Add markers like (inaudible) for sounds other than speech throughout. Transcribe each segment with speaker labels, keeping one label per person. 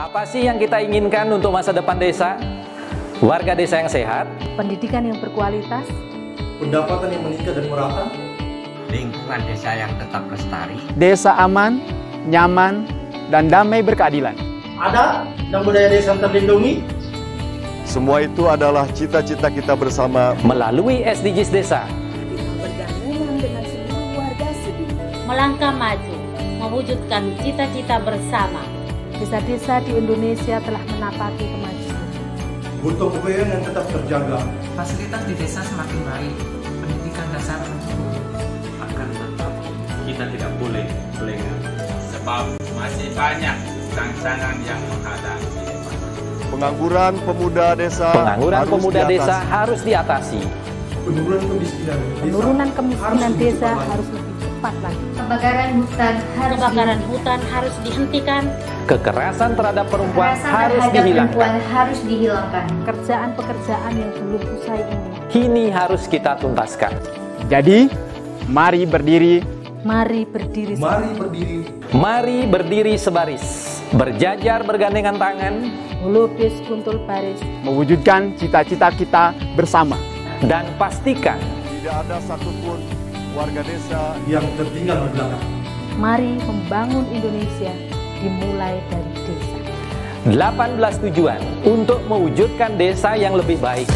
Speaker 1: Apa sih yang kita inginkan untuk masa depan desa? Warga desa yang sehat, pendidikan yang berkualitas, pendapatan yang meningkat dan merata,
Speaker 2: lingkungan desa yang tetap lestari,
Speaker 1: desa aman, nyaman, dan damai berkeadilan. Ada dan budaya desa terlindungi. Semua itu adalah cita-cita kita bersama melalui SDGs Desa. dengan warga melangkah maju, mewujudkan cita-cita bersama desa-desa di Indonesia telah menapaki kemajuan.
Speaker 3: Butuh yang tetap terjaga.
Speaker 1: Fasilitas di desa semakin baik, pendidikan dasar akan tetap. Kita tidak boleh lengah, sebab masih banyak tantangan yang menghadapi. Pengangguran pemuda desa Pengangguran harus pemuda diatasi. desa harus diatasi. Penurunan kemiskinan desa, Penurunan kemiskinan harus, desa harus lebih cepat lagi kebakaran hutan harus kebakaran dihentikan. hutan harus dihentikan. Kekerasan terhadap perempuan Kekerasan harus terhadap dihilangkan. Perempuan harus dihilangkan. Pekerjaan-pekerjaan yang belum usai ini. Kini harus kita tuntaskan. Jadi, mari berdiri. Mari berdiri. Mari berdiri. Mari berdiri sebaris. Berjajar bergandengan tangan. Melukis kuntul baris. Mewujudkan cita-cita kita bersama. Dan pastikan. Tidak ada satupun warga desa yang tertinggal di belakang. Mari membangun Indonesia dimulai dari desa. 18 tujuan untuk mewujudkan desa yang lebih baik.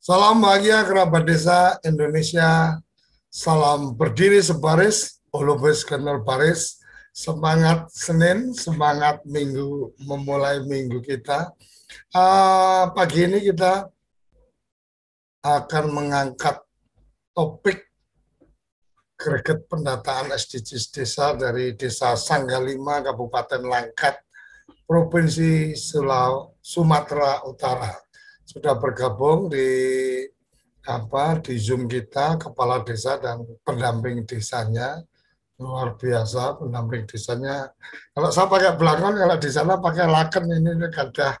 Speaker 4: Salam bahagia kerabat desa Indonesia. Salam berdiri sebaris, Olobes Kenal Paris semangat Senin, semangat Minggu memulai Minggu kita. Uh, pagi ini kita akan mengangkat topik greget pendataan SDGs desa dari Desa Sanggalima, Kabupaten Langkat, Provinsi Sulaw, Sumatera Utara. Sudah bergabung di apa di Zoom kita kepala desa dan pendamping desanya luar biasa pendamping desanya kalau saya pakai belakang kalau di sana pakai laken ini udah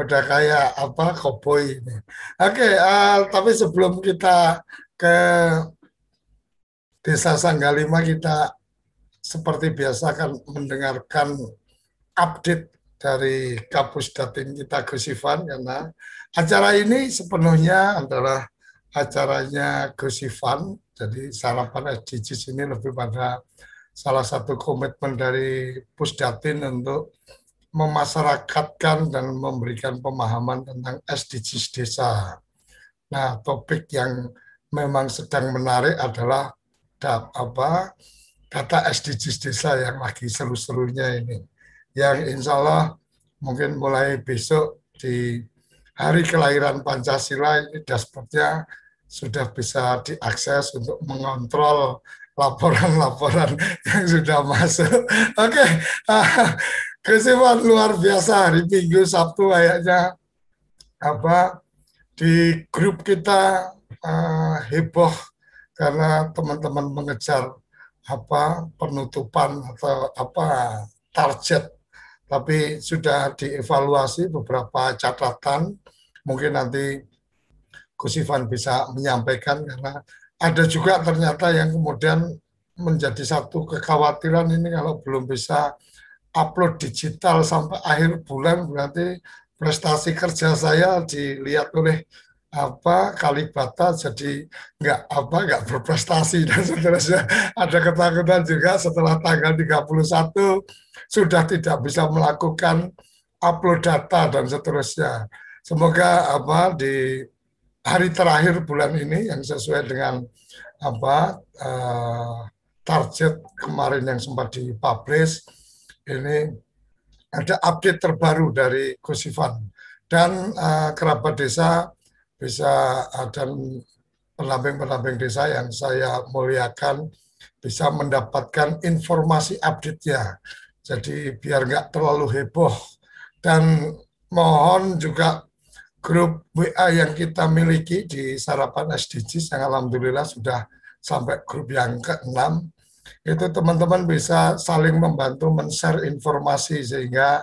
Speaker 4: udah kayak apa koboi ini oke okay, uh, eh, tapi sebelum kita ke desa Sanggalima kita seperti biasa akan mendengarkan update dari Kapus Datin kita Gus Ivan karena acara ini sepenuhnya adalah acaranya Gusifan, jadi sarapan SDGs ini lebih pada salah satu komitmen dari Pusdatin untuk memasyarakatkan dan memberikan pemahaman tentang SDGs desa. Nah, topik yang memang sedang menarik adalah apa kata SDGs desa yang lagi seru-serunya ini. Yang insya Allah mungkin mulai besok di hari kelahiran Pancasila ini dashboardnya sudah bisa diakses untuk mengontrol laporan-laporan yang sudah masuk. Oke, okay. Ah, kesibukan luar biasa hari Minggu Sabtu kayaknya apa di grup kita uh, heboh karena teman-teman mengejar apa penutupan atau apa target tapi sudah dievaluasi beberapa catatan mungkin nanti Gus Ivan bisa menyampaikan karena ada juga ternyata yang kemudian menjadi satu kekhawatiran ini kalau belum bisa upload digital sampai akhir bulan berarti prestasi kerja saya dilihat oleh apa Kalibata jadi nggak apa nggak berprestasi (laughs) dan seterusnya ada ketakutan juga setelah tanggal 31 sudah tidak bisa melakukan upload data dan seterusnya semoga apa di hari terakhir bulan ini yang sesuai dengan apa uh, target kemarin yang sempat dipublish ini ada update terbaru dari Kusifan dan uh, kerabat desa bisa uh, dan pendamping-pendamping desa yang saya muliakan bisa mendapatkan informasi update-nya. Jadi biar nggak terlalu heboh dan mohon juga grup WA yang kita miliki di Sarapan SDGs yang alhamdulillah sudah sampai grup yang ke-6 itu teman-teman bisa saling membantu men-share informasi sehingga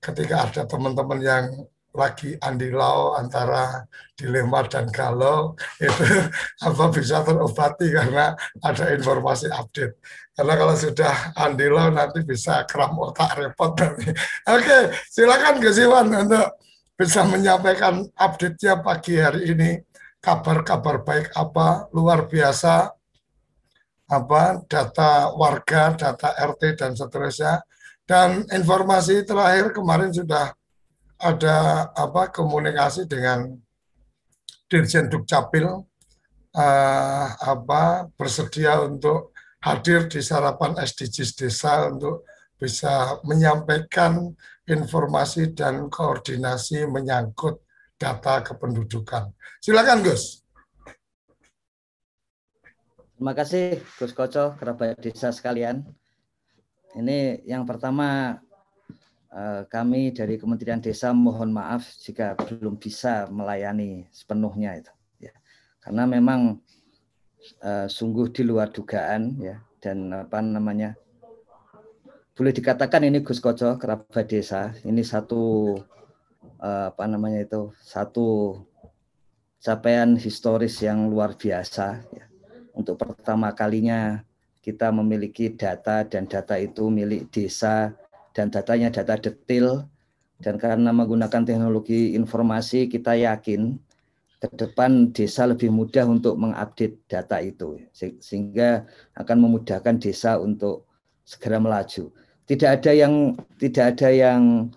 Speaker 4: ketika ada teman-teman yang lagi andilau antara dilema dan galau itu (laughs) apa bisa terobati karena ada informasi update. Karena kalau sudah andilau nanti bisa kram otak repot nanti. Oke, silakan Gus Iwan untuk bisa menyampaikan update-nya pagi hari ini kabar-kabar baik apa luar biasa apa data warga, data RT dan seterusnya. Dan informasi terakhir kemarin sudah ada apa komunikasi dengan Dirjen Dukcapil uh, apa bersedia untuk hadir di sarapan SDGs desa untuk bisa menyampaikan informasi dan koordinasi menyangkut data kependudukan. Silakan Gus.
Speaker 2: Terima kasih Gus Koco, kerabat desa sekalian. Ini yang pertama eh, kami dari Kementerian Desa mohon maaf jika belum bisa melayani sepenuhnya itu ya. Karena memang eh, sungguh di luar dugaan ya dan apa namanya boleh dikatakan ini Gus Koco kerabat desa ini satu eh, apa namanya itu satu capaian historis yang luar biasa ya. untuk pertama kalinya kita memiliki data dan data itu milik desa dan datanya data detail dan karena menggunakan teknologi informasi kita yakin ke depan desa lebih mudah untuk mengupdate data itu sehingga akan memudahkan desa untuk segera melaju tidak ada yang tidak ada yang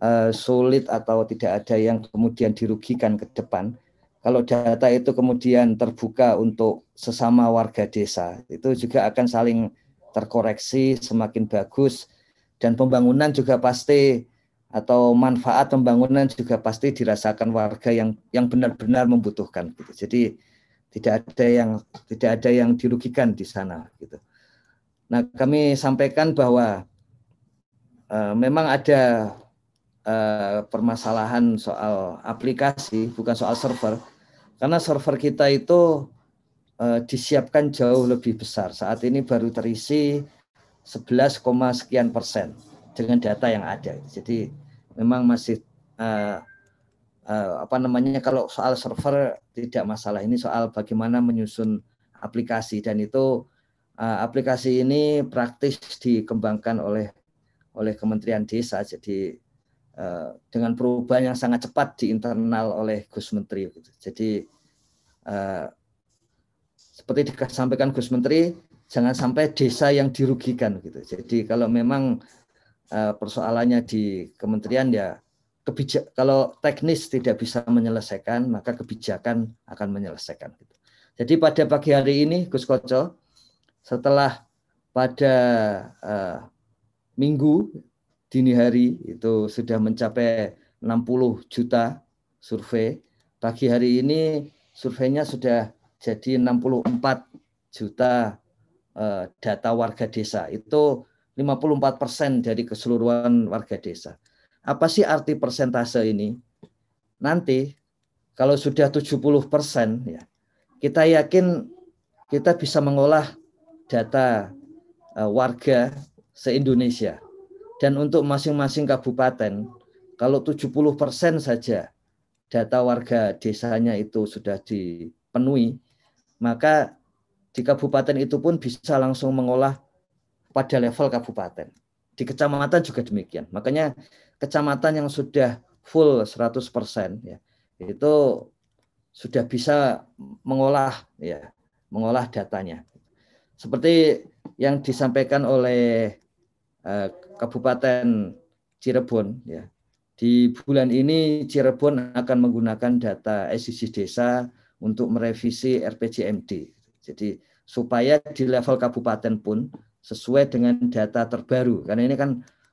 Speaker 2: uh, sulit atau tidak ada yang kemudian dirugikan ke depan kalau data itu kemudian terbuka untuk sesama warga desa itu juga akan saling terkoreksi semakin bagus dan pembangunan juga pasti atau manfaat pembangunan juga pasti dirasakan warga yang yang benar-benar membutuhkan gitu. Jadi tidak ada yang tidak ada yang dirugikan di sana gitu. Nah, kami sampaikan bahwa Eh, memang ada uh, permasalahan soal aplikasi, bukan soal server. Karena server kita itu uh, disiapkan jauh lebih besar. Saat ini baru terisi 11, sekian persen dengan data yang ada. Jadi memang masih uh, uh, apa namanya kalau soal server tidak masalah ini soal bagaimana menyusun aplikasi dan itu uh, aplikasi ini praktis dikembangkan oleh oleh Kementerian Desa. Jadi eh, dengan perubahan yang sangat cepat di internal oleh Gus Menteri. Gitu. Jadi eh, seperti disampaikan Gus Menteri, jangan sampai desa yang dirugikan gitu. Jadi kalau memang eh, persoalannya di kementerian ya kebijak kalau teknis tidak bisa menyelesaikan maka kebijakan akan menyelesaikan gitu. Jadi pada pagi hari ini Gus Koco setelah pada minggu dini hari itu sudah mencapai 60 juta survei. Pagi hari ini surveinya sudah jadi 64 juta eh, data warga desa. Itu 54 persen dari keseluruhan warga desa. Apa sih arti persentase ini? Nanti kalau sudah 70 persen, ya, kita yakin kita bisa mengolah data eh, warga se-Indonesia. Dan untuk masing-masing kabupaten, kalau 70% saja data warga desanya itu sudah dipenuhi, maka di kabupaten itu pun bisa langsung mengolah pada level kabupaten. Di kecamatan juga demikian. Makanya kecamatan yang sudah full 100% ya, itu sudah bisa mengolah ya, mengolah datanya. Seperti yang disampaikan oleh Eh, kabupaten Cirebon ya. Di bulan ini Cirebon akan menggunakan data SDG desa untuk merevisi RPJMD. Jadi supaya di level kabupaten pun sesuai dengan data terbaru karena ini kan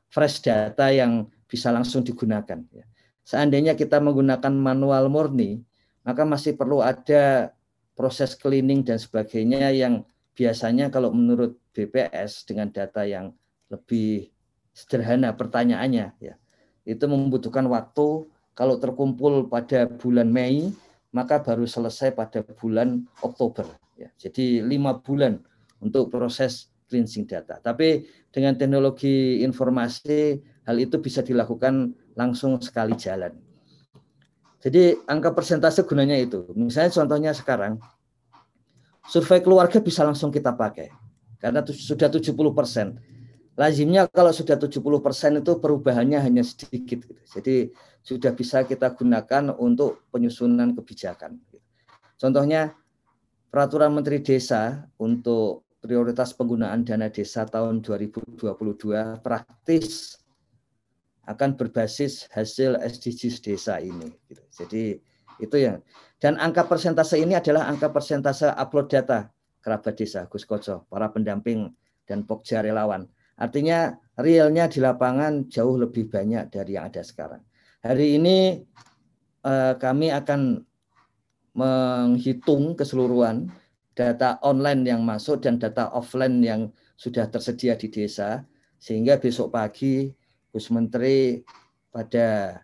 Speaker 2: fresh data yang bisa langsung digunakan. Ya. Seandainya kita menggunakan manual murni, maka masih perlu ada proses cleaning dan sebagainya yang biasanya kalau menurut BPS dengan data yang lebih sederhana pertanyaannya ya. Itu membutuhkan waktu kalau terkumpul pada bulan Mei maka baru selesai pada bulan Oktober ya. Jadi lima bulan untuk proses cleansing data. Tapi dengan teknologi informasi hal itu bisa dilakukan langsung sekali jalan. Jadi angka persentase gunanya itu. Misalnya contohnya sekarang survei keluarga bisa langsung kita pakai karena sudah 70 persen lazimnya kalau sudah 70% itu perubahannya hanya sedikit. Gitu. Jadi sudah bisa kita gunakan untuk penyusunan kebijakan. Gitu. Contohnya peraturan Menteri Desa untuk prioritas penggunaan dana desa tahun 2022 praktis akan berbasis hasil SDGs desa ini. Gitu. Jadi itu yang dan angka persentase ini adalah angka persentase upload data kerabat desa Gus Koco, para pendamping dan pokja relawan Artinya realnya di lapangan jauh lebih banyak dari yang ada sekarang. Hari ini eh, kami akan menghitung keseluruhan data online yang masuk dan data offline yang sudah tersedia di desa sehingga besok pagi Gus Menteri pada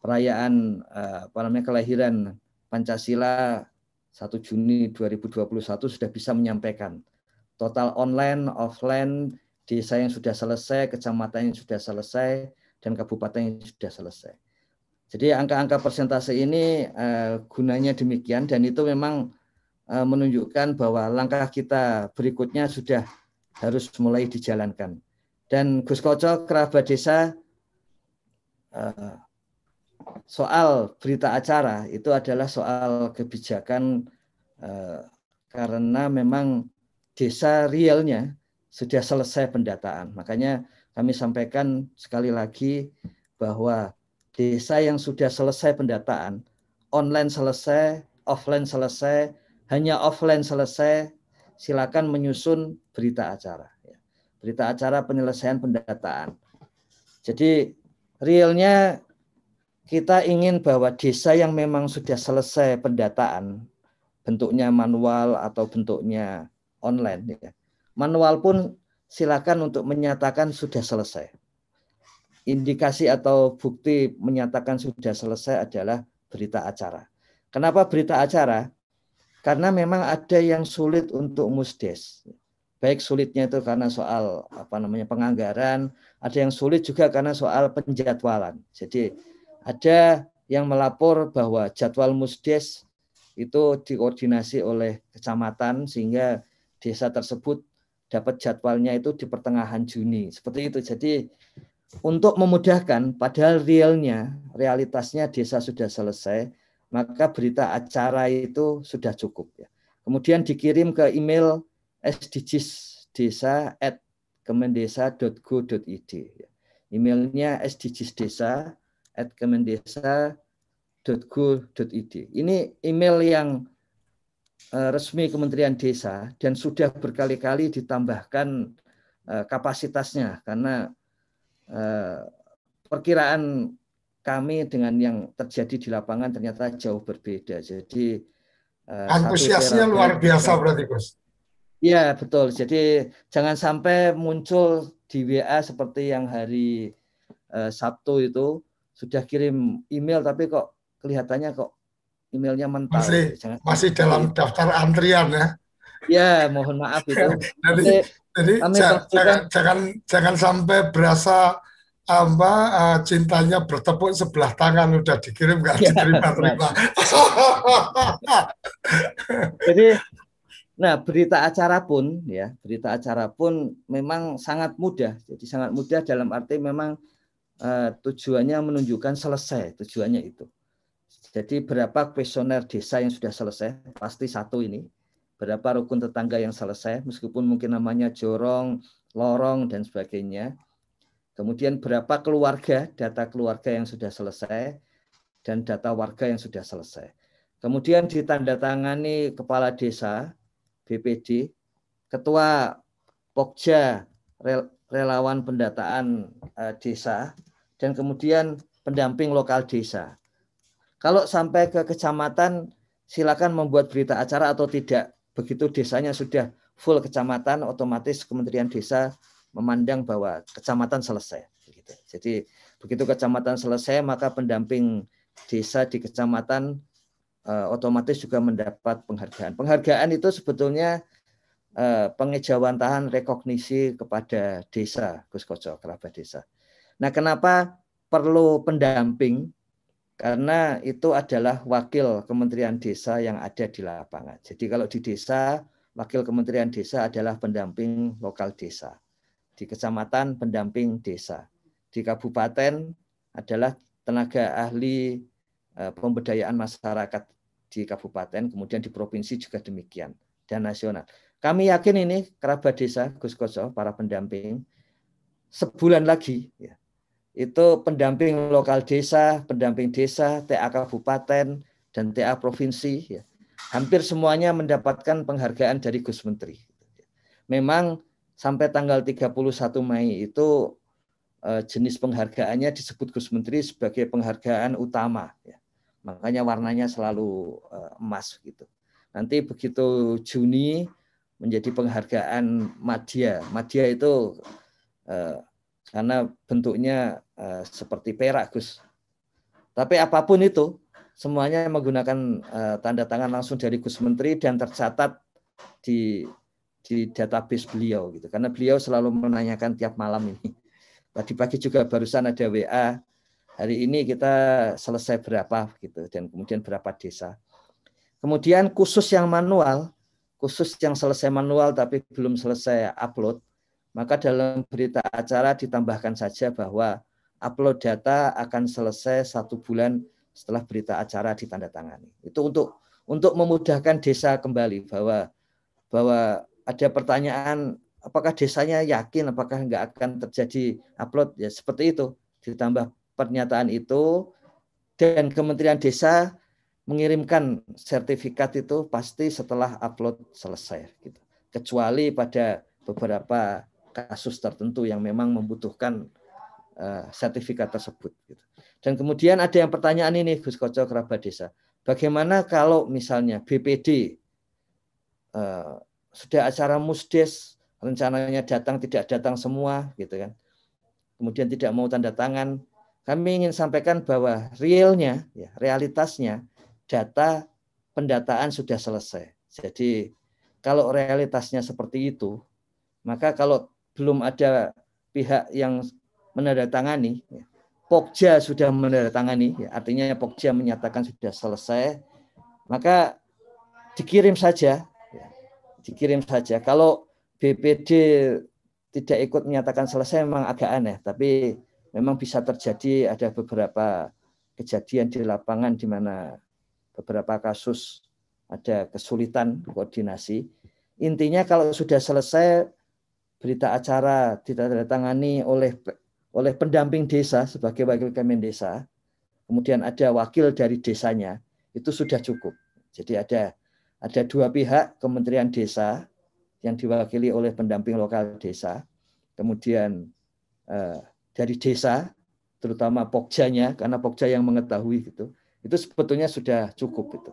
Speaker 2: perayaan eh, apa namanya kelahiran Pancasila 1 Juni 2021 sudah bisa menyampaikan total online offline desa yang sudah selesai, kecamatan yang sudah selesai, dan kabupaten yang sudah selesai. Jadi angka-angka persentase ini eh, gunanya demikian dan itu memang eh, menunjukkan bahwa langkah kita berikutnya sudah harus mulai dijalankan. Dan Gus Koco kerabat desa eh, soal berita acara itu adalah soal kebijakan karena memang desa realnya sudah selesai pendataan. Makanya kami sampaikan sekali lagi bahwa desa yang sudah selesai pendataan, online selesai, offline selesai, hanya offline selesai, silakan menyusun berita acara. Ya. Berita acara penyelesaian pendataan. Jadi realnya kita ingin bahwa desa yang memang sudah selesai pendataan, bentuknya manual atau bentuknya online, ya, Manual pun silakan untuk menyatakan sudah selesai. Indikasi atau bukti menyatakan sudah selesai adalah berita acara. Kenapa berita acara? Karena memang ada yang sulit untuk musdes. Baik sulitnya itu karena soal apa namanya penganggaran, ada yang sulit juga karena soal penjadwalan. Jadi ada yang melapor bahwa jadwal musdes itu dikoordinasi oleh kecamatan sehingga desa tersebut dapat jadwalnya itu di pertengahan Juni. Seperti itu. Jadi untuk memudahkan padahal realnya, realitasnya desa sudah selesai, maka berita acara itu sudah cukup ya. Kemudian dikirim ke email sdgsdesa@kemendesa.go.id. Ya. Emailnya sdgsdesa@kemendesa.go.id. Ini email yang Eh, resmi Kementerian Desa dan sudah berkali-kali ditambahkan eh, kapasitasnya karena eh, perkiraan kami dengan yang terjadi di lapangan ternyata jauh berbeda. Jadi
Speaker 4: antusiasnya luar biasa berarti, Gus.
Speaker 2: Iya, betul. Jadi jangan sampai muncul di WA seperti yang hari Sabtu itu sudah kirim email tapi kok kelihatannya
Speaker 4: kok emailnya mental. Masih, Jangan masih dalam daftar antrian ya. Ya, mohon maaf itu. (laughs) jadi, jadi jangan, jangan, jangan jangan sampai berasa apa uh, cintanya bertepuk sebelah tangan udah dikirim nggak (laughs) ya, diterima-terima. (laughs) jadi,
Speaker 2: nah berita acara pun ya berita acara pun memang sangat mudah. Jadi sangat mudah dalam arti memang uh, tujuannya menunjukkan selesai tujuannya itu. Jadi berapa kuesioner desa yang sudah selesai? Pasti satu ini. Berapa rukun tetangga yang selesai? Meskipun mungkin namanya jorong, lorong, dan sebagainya. Kemudian berapa keluarga, data keluarga yang sudah selesai, dan data warga yang sudah selesai. Kemudian ditandatangani kepala desa, BPD, ketua Pokja relawan pendataan eh, desa, dan kemudian pendamping lokal desa. Kalau sampai ke kecamatan, silakan membuat berita acara atau tidak. Begitu desanya sudah full kecamatan, otomatis Kementerian Desa memandang bahwa kecamatan selesai. Begitu. Jadi begitu kecamatan selesai, maka pendamping desa di kecamatan uh, otomatis juga mendapat penghargaan. Penghargaan itu sebetulnya eh, pengejawantahan rekognisi kepada desa, Gus Koco, kerabat desa. Nah, kenapa perlu pendamping? karena itu adalah wakil Kementerian Desa yang ada di lapangan. Jadi kalau di desa, wakil Kementerian Desa adalah pendamping lokal desa. Di kecamatan pendamping desa. Di kabupaten adalah tenaga ahli e, pemberdayaan masyarakat di kabupaten, kemudian di provinsi juga demikian dan nasional. Kami yakin ini kerabat desa Gus koso, para pendamping sebulan lagi ya, itu pendamping lokal desa, pendamping desa, TA kabupaten dan TA provinsi ya. Hampir semuanya mendapatkan penghargaan dari Gus Menteri. Memang sampai tanggal 31 Mei itu eh, jenis penghargaannya disebut Gus Menteri sebagai penghargaan utama ya. Makanya warnanya selalu eh, emas gitu. Nanti begitu Juni menjadi penghargaan media, Madya itu eh, karena bentuknya uh, seperti perak Gus. Tapi apapun itu semuanya menggunakan uh, tanda tangan langsung dari Gus Menteri dan tercatat di di database beliau gitu. Karena beliau selalu menanyakan tiap malam ini. Tadi (laughs) pagi juga barusan ada WA hari ini kita selesai berapa gitu dan kemudian berapa desa. Kemudian khusus yang manual, khusus yang selesai manual tapi belum selesai upload maka dalam berita acara ditambahkan saja bahwa upload data akan selesai satu bulan setelah berita acara ditandatangani. Itu untuk untuk memudahkan desa kembali bahwa bahwa ada pertanyaan apakah desanya yakin apakah nggak akan terjadi upload ya seperti itu ditambah pernyataan itu dan Kementerian Desa mengirimkan sertifikat itu pasti setelah upload selesai gitu kecuali pada beberapa kasus tertentu yang memang membutuhkan eh, sertifikat tersebut. Gitu. Dan kemudian ada yang pertanyaan ini Gus Koco Kerabat Desa. Bagaimana kalau misalnya BPD uh, eh, sudah acara musdes rencananya datang tidak datang semua gitu kan. Kemudian tidak mau tanda tangan. Kami ingin sampaikan bahwa realnya ya, realitasnya data pendataan sudah selesai. Jadi kalau realitasnya seperti itu, maka kalau belum ada pihak yang menandatangani. Pokja sudah menandatangani, artinya Pokja menyatakan sudah selesai, maka dikirim saja, ya, dikirim saja. Kalau BPD tidak ikut menyatakan selesai memang agak aneh, tapi memang bisa terjadi ada beberapa kejadian di lapangan di mana beberapa kasus ada kesulitan koordinasi. Intinya kalau sudah selesai berita acara tidak ditandatangani oleh oleh pendamping desa sebagai wakil kemen desa, kemudian ada wakil dari desanya, itu sudah cukup. Jadi ada ada dua pihak Kementerian Desa yang diwakili oleh pendamping lokal desa, kemudian eh, dari desa, terutama pokjanya karena pokja yang mengetahui gitu, itu sebetulnya sudah cukup itu.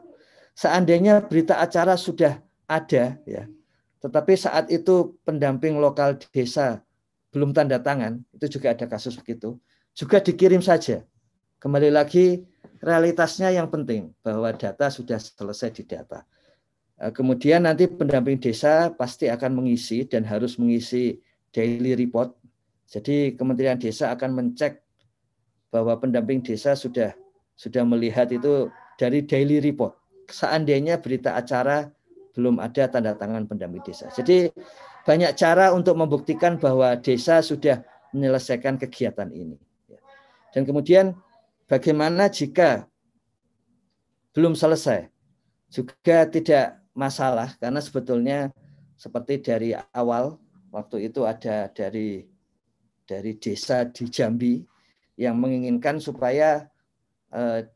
Speaker 2: Seandainya berita acara sudah ada ya, tetapi saat itu pendamping lokal desa belum tanda tangan, itu juga ada kasus begitu. Juga dikirim saja. Kembali lagi realitasnya yang penting bahwa data sudah selesai di data. Eh, kemudian nanti pendamping desa pasti akan mengisi dan harus mengisi daily report. Jadi Kementerian Desa akan mencek bahwa pendamping desa sudah sudah melihat itu dari daily report. Seandainya berita acara belum ada tanda tangan pendamping desa. Jadi banyak cara untuk membuktikan bahwa desa sudah menyelesaikan kegiatan ini. Dan kemudian bagaimana jika belum selesai? Juga tidak masalah karena sebetulnya seperti dari awal waktu itu ada dari dari desa di Jambi yang menginginkan supaya eh,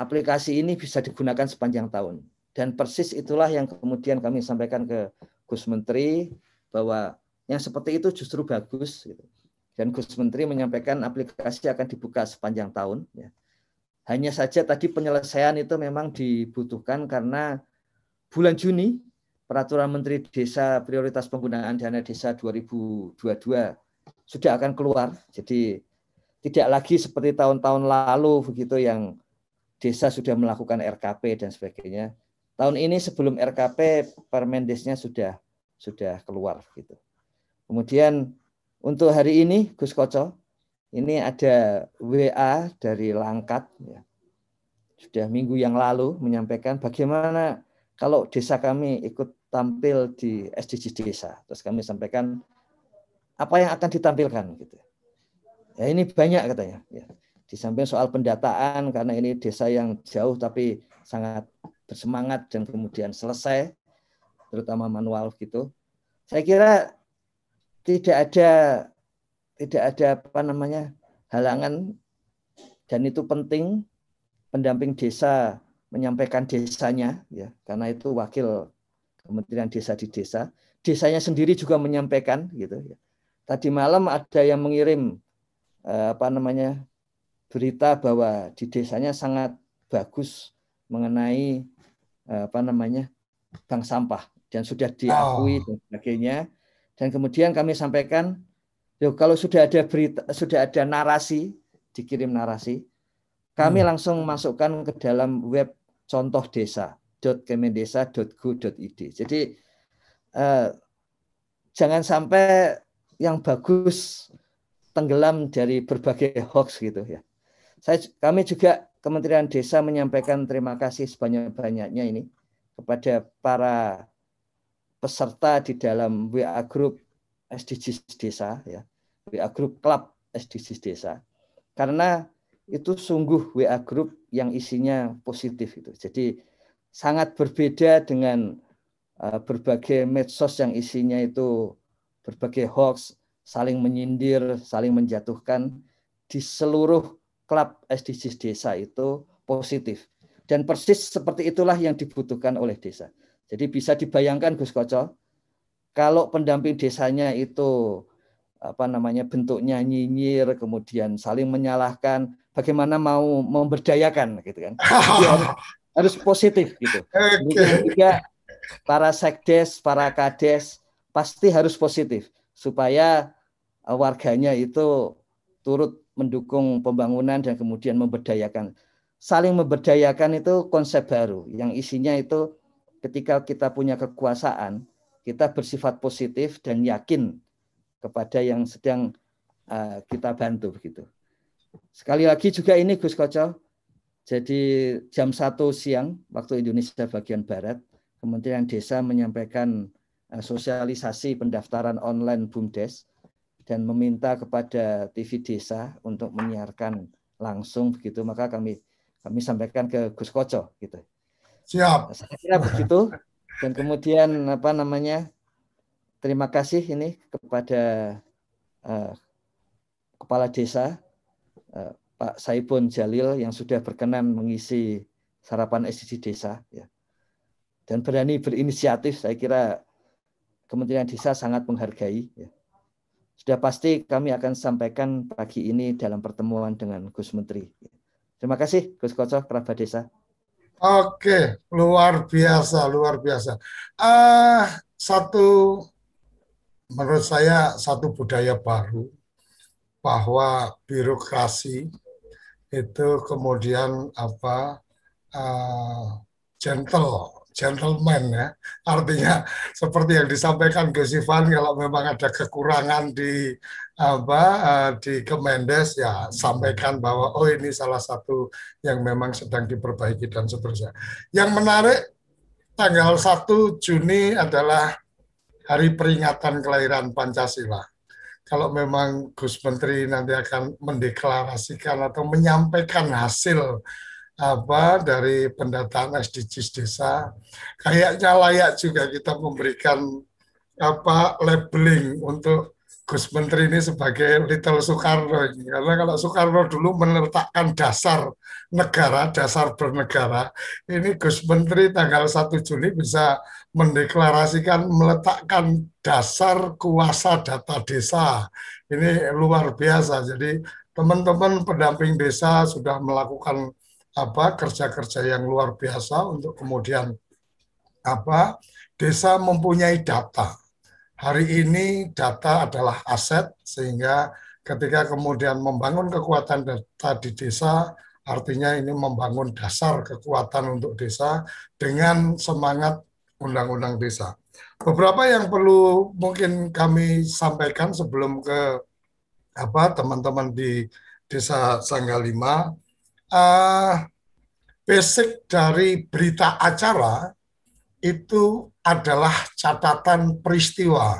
Speaker 2: aplikasi ini bisa digunakan sepanjang tahun. Dan persis itulah yang kemudian kami sampaikan ke Gus Menteri bahwa yang seperti itu justru bagus. Gitu. Dan Gus Menteri menyampaikan aplikasi akan dibuka sepanjang tahun. Ya. Hanya saja tadi penyelesaian itu memang dibutuhkan karena bulan Juni Peraturan Menteri Desa Prioritas Penggunaan Dana Desa 2022 sudah akan keluar. Jadi tidak lagi seperti tahun-tahun lalu begitu yang desa sudah melakukan RKP dan sebagainya. Tahun ini sebelum RKP Permendesnya sudah sudah keluar gitu. Kemudian untuk hari ini Gus Koco ini ada WA dari Langkat ya. Sudah minggu yang lalu menyampaikan bagaimana kalau desa kami ikut tampil di SDGs desa. Terus kami sampaikan apa yang akan ditampilkan gitu. Ya ini banyak katanya ya. Di samping soal pendataan karena ini desa yang jauh tapi sangat bersemangat dan kemudian selesai, terutama manual gitu. Saya kira tidak ada tidak ada apa namanya halangan dan itu penting pendamping desa menyampaikan desanya ya karena itu wakil Kementerian Desa di desa desanya sendiri juga menyampaikan gitu ya. Tadi malam ada yang mengirim eh, apa namanya berita bahwa di desanya sangat bagus mengenai Eh, apa namanya bank sampah dan sudah diakui oh. dan sebagainya. Dan kemudian kami sampaikan, yuk kalau sudah ada berita, sudah ada narasi, dikirim narasi, kami hmm. langsung masukkan ke dalam web contoh desa .kemendesa.go.id. Jadi eh, jangan sampai yang bagus tenggelam dari berbagai (laughs) hoax gitu ya. Saya kami juga Kementerian Desa menyampaikan terima kasih sebanyak-banyaknya ini kepada para peserta di dalam WA Group SDGs Desa, ya, WA Group Club SDGs Desa. Karena itu sungguh WA Group yang isinya positif itu. Jadi sangat berbeda dengan eh, berbagai medsos yang isinya itu berbagai hoax, saling menyindir, saling menjatuhkan di seluruh klub SDGs desa itu positif. Dan persis seperti itulah yang dibutuhkan oleh desa. Jadi bisa dibayangkan Gus Koco, kalau pendamping desanya itu apa namanya bentuknya nyinyir, kemudian saling menyalahkan, bagaimana mau memberdayakan gitu kan? (laughs) harus, positif gitu. Kemudian juga para sekdes, para kades pasti harus positif supaya warganya itu turut mendukung pembangunan dan kemudian memberdayakan. Saling memberdayakan itu konsep baru yang isinya itu ketika kita punya kekuasaan, kita bersifat positif dan yakin kepada yang sedang eh, kita bantu begitu. Sekali lagi juga ini Gus Koco. Jadi jam 1 siang waktu Indonesia bagian barat, Kementerian Desa menyampaikan eh, sosialisasi pendaftaran online BUMDes dan meminta kepada TV Desa untuk menyiarkan langsung begitu maka kami kami sampaikan ke Gus Koco gitu. Siap. Saya kira begitu dan kemudian apa namanya terima kasih ini kepada uh, kepala desa uh, Pak Saipun Jalil yang sudah berkenan mengisi sarapan SDG desa ya. Dan berani berinisiatif saya kira Kementerian Desa sangat menghargai ya. Sudah pasti kami akan sampaikan pagi ini dalam pertemuan dengan Gus Menteri. Terima kasih Gus Koco, Kerabat Desa.
Speaker 4: Oke, luar biasa, luar biasa. Uh, satu, menurut saya satu budaya baru bahwa birokrasi itu kemudian apa uh, gentle gentleman ya. Artinya seperti yang disampaikan Gus Ivan kalau memang ada kekurangan di apa eh, di Kemendes ya sampaikan bahwa oh ini salah satu yang memang sedang diperbaiki dan seterusnya. Yang menarik tanggal 1 Juni adalah hari peringatan kelahiran Pancasila. Kalau memang Gus Menteri nanti akan mendeklarasikan atau menyampaikan hasil apa dari pendataan SDGs desa kayaknya layak juga kita memberikan apa labeling untuk Gus Menteri ini sebagai Little Soekarno ini karena kalau Soekarno dulu meletakkan dasar negara dasar bernegara ini Gus Menteri tanggal 1 Juli bisa mendeklarasikan meletakkan dasar kuasa data desa ini luar biasa jadi teman-teman pendamping desa sudah melakukan apa kerja-kerja yang luar biasa untuk kemudian apa desa mempunyai data. Hari ini data adalah aset sehingga ketika kemudian membangun kekuatan data di desa artinya ini membangun dasar kekuatan untuk desa dengan semangat undang-undang desa. Beberapa yang perlu mungkin kami sampaikan sebelum ke apa teman-teman di Desa Sanggalima uh, basic dari berita acara itu adalah catatan peristiwa.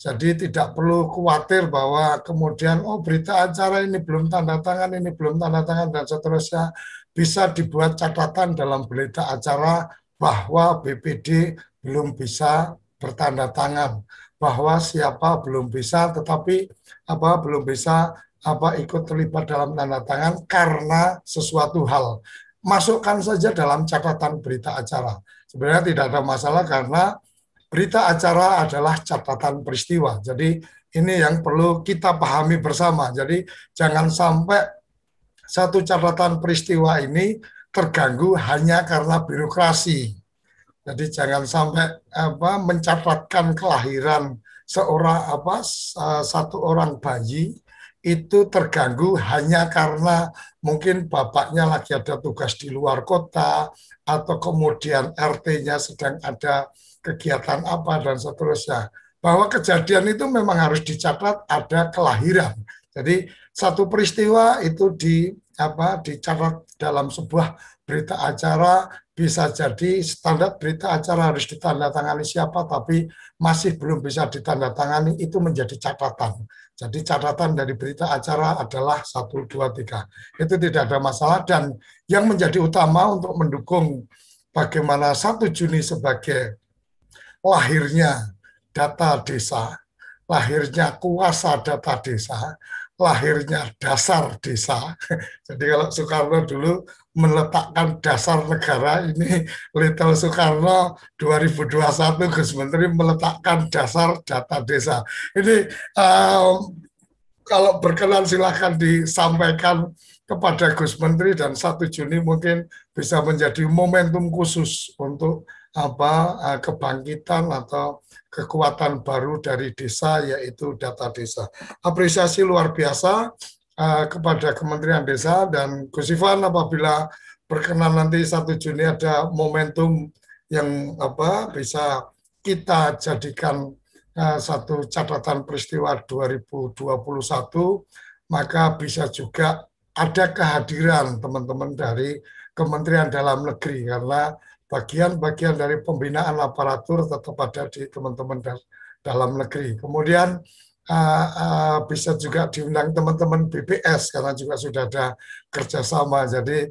Speaker 4: Jadi tidak perlu khawatir bahwa kemudian oh berita acara ini belum tanda tangan, ini belum tanda tangan dan seterusnya bisa dibuat catatan dalam berita acara bahwa BPD belum bisa bertanda tangan, bahwa siapa belum bisa tetapi apa belum bisa apa ikut terlibat dalam tanda tangan karena sesuatu hal. Masukkan saja dalam catatan berita acara. Sebenarnya tidak ada masalah karena berita acara adalah catatan peristiwa. Jadi ini yang perlu kita pahami bersama. Jadi jangan sampai satu catatan peristiwa ini terganggu hanya karena birokrasi. Jadi jangan sampai apa mencatatkan kelahiran seorang apa satu orang bayi itu terganggu hanya karena mungkin bapaknya lagi ada tugas di luar kota atau kemudian RT-nya sedang ada kegiatan apa dan seterusnya. Bahwa kejadian itu memang harus dicatat ada kelahiran. Jadi satu peristiwa itu di apa dicatat dalam sebuah berita acara bisa jadi standar berita acara harus ditandatangani siapa tapi masih belum bisa ditandatangani itu menjadi catatan. Jadi catatan dari berita acara adalah 1, 2, 3. Itu tidak ada masalah dan yang menjadi utama untuk mendukung bagaimana 1 Juni sebagai lahirnya data desa, lahirnya kuasa data desa, lahirnya dasar desa. (laughs) Jadi kalau Soekarno dulu meletakkan dasar negara ini Little Soekarno 2021 Gus Menteri meletakkan dasar data desa. Ini um, kalau berkenan silahkan disampaikan kepada Gus Menteri dan 1 Juni mungkin bisa menjadi momentum khusus untuk apa eh, kebangkitan atau kekuatan baru dari desa yaitu data desa. Apresiasi luar biasa Eh, kepada Kementerian Desa dan Gus Ivan apabila berkenan nanti satu Juni ada momentum yang apa bisa kita jadikan uh, satu catatan peristiwa 2021 maka bisa juga ada kehadiran teman-teman dari Kementerian Dalam Negeri karena bagian-bagian dari pembinaan aparatur tetap ada di teman-teman dalam negeri. Kemudian uh, uh, bisa juga diundang teman-teman BPS karena juga sudah ada kerjasama. Jadi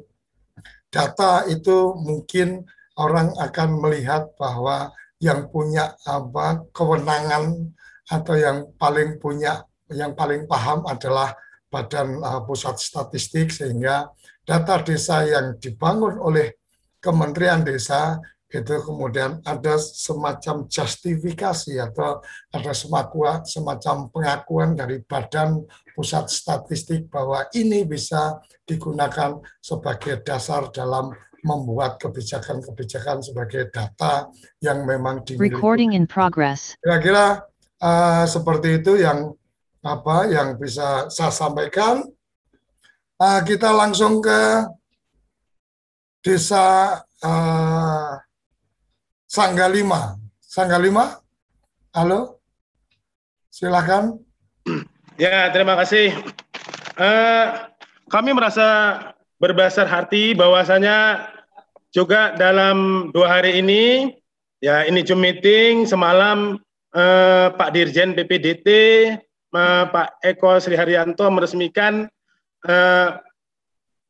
Speaker 4: data itu mungkin orang akan melihat bahwa yang punya apa kewenangan atau yang paling punya yang paling paham adalah Badan uh, Pusat Statistik sehingga data desa yang dibangun oleh Kementerian Desa itu kemudian ada semacam justifikasi atau ada semacam semacam pengakuan dari Badan Pusat Statistik bahwa ini bisa digunakan sebagai dasar dalam membuat kebijakan-kebijakan sebagai data yang memang dimiliki. Kira-kira uh, seperti itu yang apa yang bisa saya sampaikan. Uh, kita langsung ke desa uh, Sangga Lima. Sangga Lima, halo, silakan.
Speaker 5: Ya, terima kasih. Uh, kami merasa berbesar hati bahwasanya juga dalam dua hari ini, ya ini Zoom meeting, semalam uh, Pak Dirjen BPDT, uh, eh, Pak Eko Sri Haryanto meresmikan uh,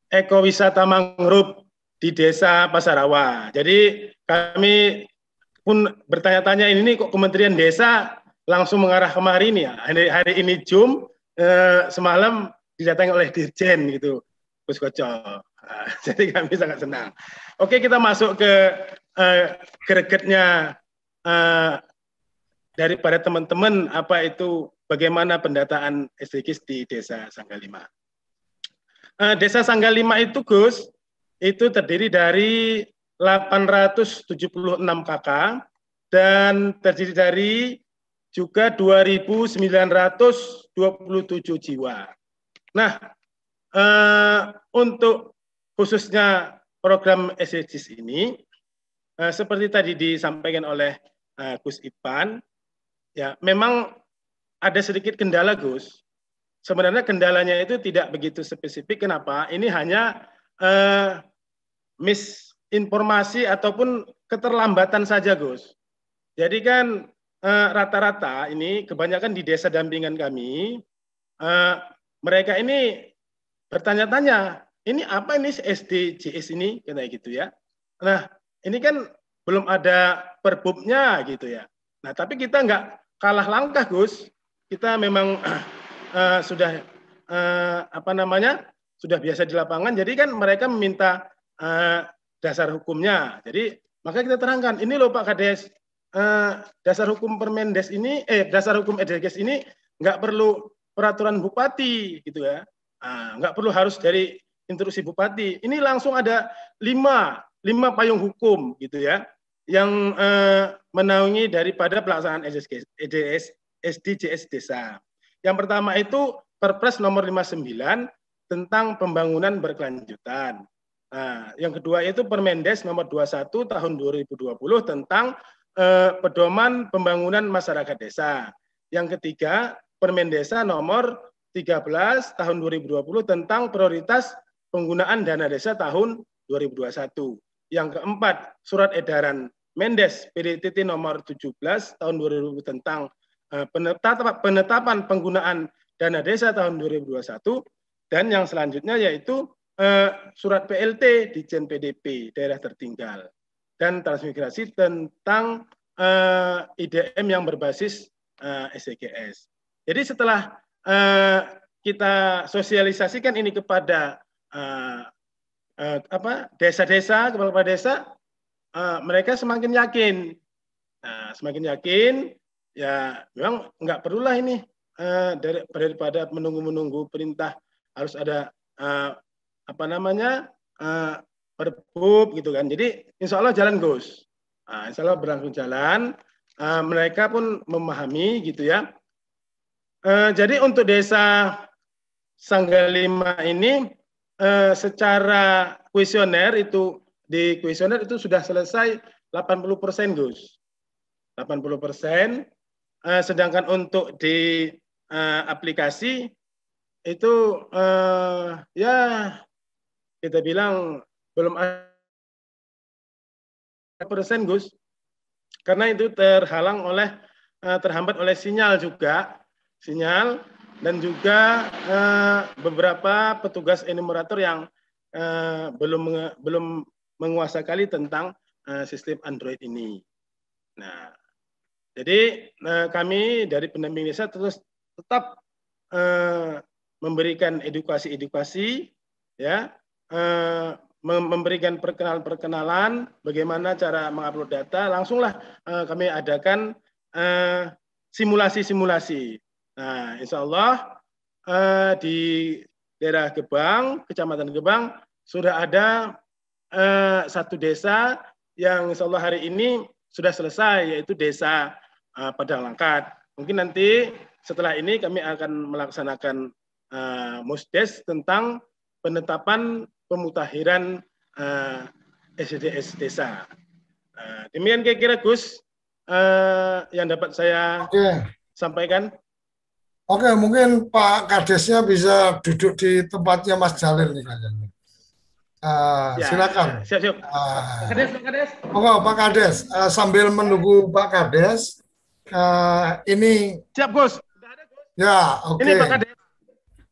Speaker 5: ekowisata mangrove di desa Pasarawa. Jadi kami pun bertanya-tanya ini kok Kementerian Desa langsung mengarah kemari ini ya. Hari, hari ini Jum eh, semalam didatangi oleh Dirjen gitu. Gus Kocok. Ah, (laughs) jadi kami sangat senang. Oke, kita masuk ke eh, gregetnya eh, daripada teman-teman apa itu bagaimana pendataan SDGs di Desa Sanggalima. Eh, Desa Sanggalima itu Gus itu terdiri dari 876 KK dan terdiri dari juga 2.927 jiwa. Nah, eh, untuk khususnya program SDGs ini, eh, seperti tadi disampaikan oleh eh, Gus Ipan, ya memang ada sedikit kendala Gus. Sebenarnya kendalanya itu tidak begitu spesifik. Kenapa? Ini hanya eh, miss informasi ataupun keterlambatan saja, Gus. Jadi kan eh, rata-rata uh, ini kebanyakan di desa dampingan kami, eh, mereka ini bertanya-tanya, ini apa ini SDGS ini kayak gitu ya. Nah, ini kan belum ada perbubnya gitu ya. Nah, tapi kita nggak kalah langkah, Gus. Kita memang (clears throat) eh, sudah eh, apa namanya? sudah biasa di lapangan. Jadi kan mereka meminta eh, dasar hukumnya. Jadi maka kita terangkan ini loh Pak Kades eh, dasar hukum Permendes ini eh dasar hukum Edekes ini nggak perlu peraturan bupati gitu ya. Nah, nggak perlu harus dari instruksi bupati. Ini langsung ada lima lima payung hukum gitu ya yang eh, menaungi daripada pelaksanaan SDGS, EDS SDGs desa. Yang pertama itu Perpres nomor 59 tentang pembangunan berkelanjutan. Nah, yang kedua itu Permendes nomor 21 tahun 2020 tentang eh, pedoman pembangunan masyarakat desa. Yang ketiga, Permendesa nomor 13 tahun 2020 tentang prioritas penggunaan dana desa tahun 2021. Yang keempat, surat edaran Mendes PDTT nomor 17 tahun 2020 tentang eh, penetapan penggunaan dana desa tahun 2021 dan yang selanjutnya yaitu eh, surat PLT di Jen PDP daerah tertinggal dan transmigrasi tentang eh, IDM yang berbasis eh, SEGS. E Jadi setelah eh, kita sosialisasikan ini kepada eh, eh, apa desa-desa kepala desa, eh, mereka semakin yakin, nah, semakin yakin ya memang nggak perlulah ini eh, daripada menunggu-menunggu perintah harus ada eh, apa namanya uh, eh, perbup gitu kan. Jadi insya Allah jalan Gus. Nah, insya Allah berlangsung jalan. Uh, mereka pun memahami gitu ya. Uh, jadi untuk desa Sanggalima ini uh, secara kuesioner itu di kuesioner itu sudah selesai 80 persen Gus. 80 persen. Uh, sedangkan untuk di uh, aplikasi itu uh, ya kita bilang belum ada persen Gus karena itu terhalang oleh eh, terhambat oleh sinyal juga sinyal dan juga eh, beberapa petugas enumerator yang eh, belum belum menguasai kali tentang sistem Android ini. Nah, jadi kami dari pendamping desa terus tetap memberikan edukasi-edukasi ya eh, memberikan perkenalan-perkenalan bagaimana cara mengupload data, langsunglah eh, kami adakan eh, simulasi-simulasi. Eh, nah, insya Allah eh, di daerah Gebang, Kecamatan Gebang, sudah ada eh, satu desa yang insya Allah hari ini sudah selesai, yaitu desa eh, Padang Langkat. Mungkin nanti setelah ini kami akan melaksanakan uh, musdes tentang penetapan pemutahiran uh, eh, SDS desa. Uh, demikian kira-kira Gus uh, yang dapat saya Oke. sampaikan.
Speaker 4: Oke, mungkin Pak Kadesnya bisa duduk di tempatnya Mas Jalil nih kayaknya. Uh, ya, silakan. Ya, siap, siap. Uh, Kades, Pak Kades. Oh, Pak Kades, uh, sambil menunggu Pak Kades, uh, ini. Siap, Gus. Ya, oke. Okay. Ini Pak Kades.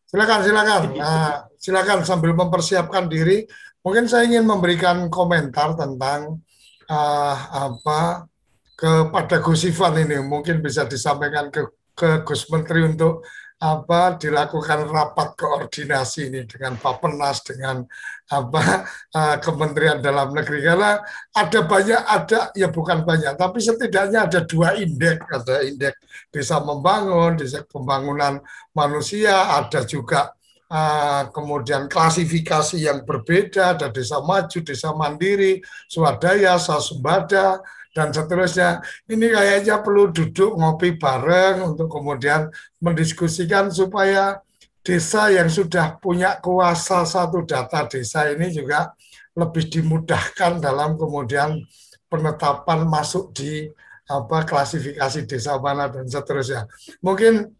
Speaker 4: Silakan, silakan. Nah, silakan sambil mempersiapkan diri. Mungkin saya ingin memberikan komentar tentang uh, apa kepada Gus Ivan ini mungkin bisa disampaikan ke, ke Gus Menteri untuk apa dilakukan rapat koordinasi ini dengan Pak Penas dengan apa uh, Kementerian Dalam Negeri karena ada banyak ada ya bukan banyak tapi setidaknya ada dua indeks ada indeks desa membangun desa pembangunan manusia ada juga Ah, kemudian klasifikasi yang berbeda, ada desa maju, desa mandiri, swadaya, sasembada, dan seterusnya. Ini kayaknya perlu duduk ngopi bareng untuk kemudian mendiskusikan supaya desa yang sudah punya kuasa satu data desa ini juga lebih dimudahkan dalam kemudian penetapan masuk di apa klasifikasi desa mana dan seterusnya. Mungkin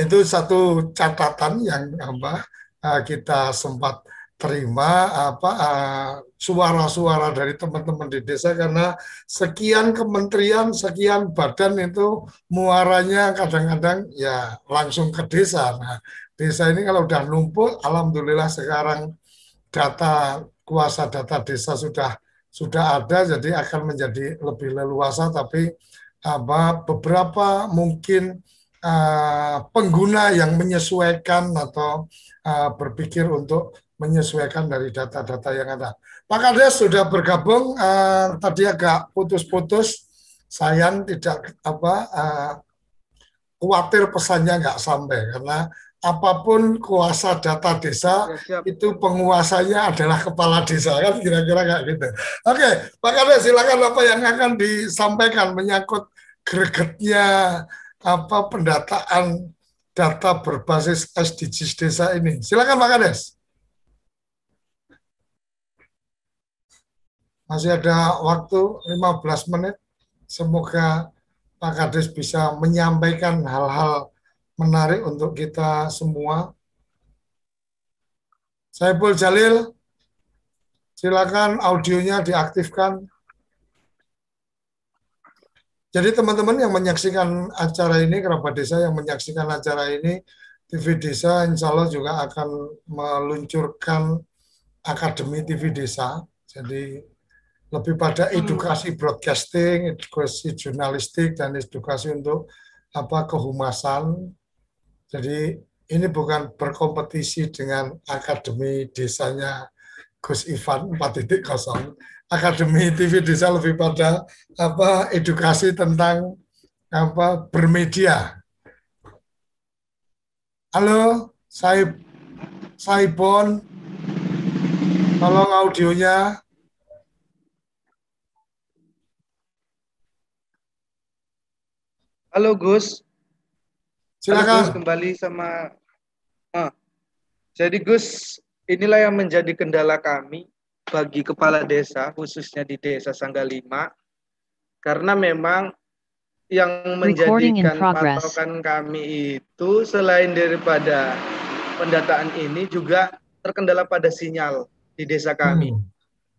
Speaker 4: itu satu catatan yang apa eh, kita sempat terima apa eh, suara-suara dari teman-teman di desa karena sekian kementerian sekian badan itu muaranya kadang-kadang ya langsung ke desa. Nah, desa ini kalau udah numpuk alhamdulillah sekarang data kuasa data desa sudah sudah ada jadi akan menjadi lebih leluasa tapi apa beberapa mungkin uh, pengguna yang menyesuaikan atau uh, berpikir untuk menyesuaikan dari data-data yang ada. Pak Kades sudah bergabung uh, tadi agak putus-putus, sayang tidak apa uh, khawatir pesannya nggak sampai karena apapun kuasa data desa ya, itu penguasanya adalah kepala desa kan kira-kira kayak gitu. Oke, Pak Kades silakan apa yang akan disampaikan menyangkut gregetnya apa pendataan data berbasis SDGs desa ini. Silakan Pak Kades. Masih ada waktu 15 menit. Semoga Pak Kades bisa menyampaikan hal-hal menarik untuk kita semua. Saiful Jalil, silakan audionya diaktifkan. Jadi teman-teman yang menyaksikan acara ini, kerabat desa yang menyaksikan acara ini, TV Desa insya Allah juga akan meluncurkan Akademi TV Desa. Jadi lebih pada hmm. edukasi broadcasting, edukasi jurnalistik, dan edukasi untuk apa kehumasan. Jadi ini bukan berkompetisi dengan Akademi Desanya Gus Ivan 4.0, Akademi TV Desa lebih pada apa edukasi tentang apa bermedia. Halo, Saib Saibon. Tolong audionya.
Speaker 6: Halo Gus. Silakan. Halo, Gus, kembali sama. Ah. Jadi Gus, inilah yang menjadi kendala kami bagi kepala desa khususnya di desa Sanggalima karena memang yang menjadikan patokan kami itu selain daripada pendataan ini juga terkendala pada sinyal di desa kami. Hmm.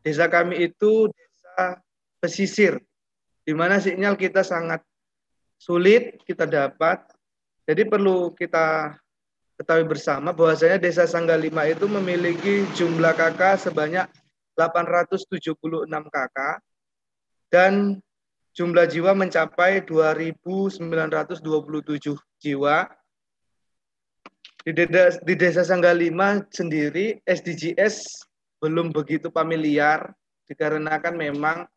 Speaker 6: Desa kami itu desa pesisir di mana sinyal kita sangat sulit kita dapat. Jadi perlu kita ketahui bersama bahwasanya desa Sanggalima itu memiliki jumlah kakak sebanyak 876 KK dan jumlah jiwa mencapai 2.927 jiwa. Di, desa, di Desa Sanggalima sendiri SDGs belum begitu familiar dikarenakan memang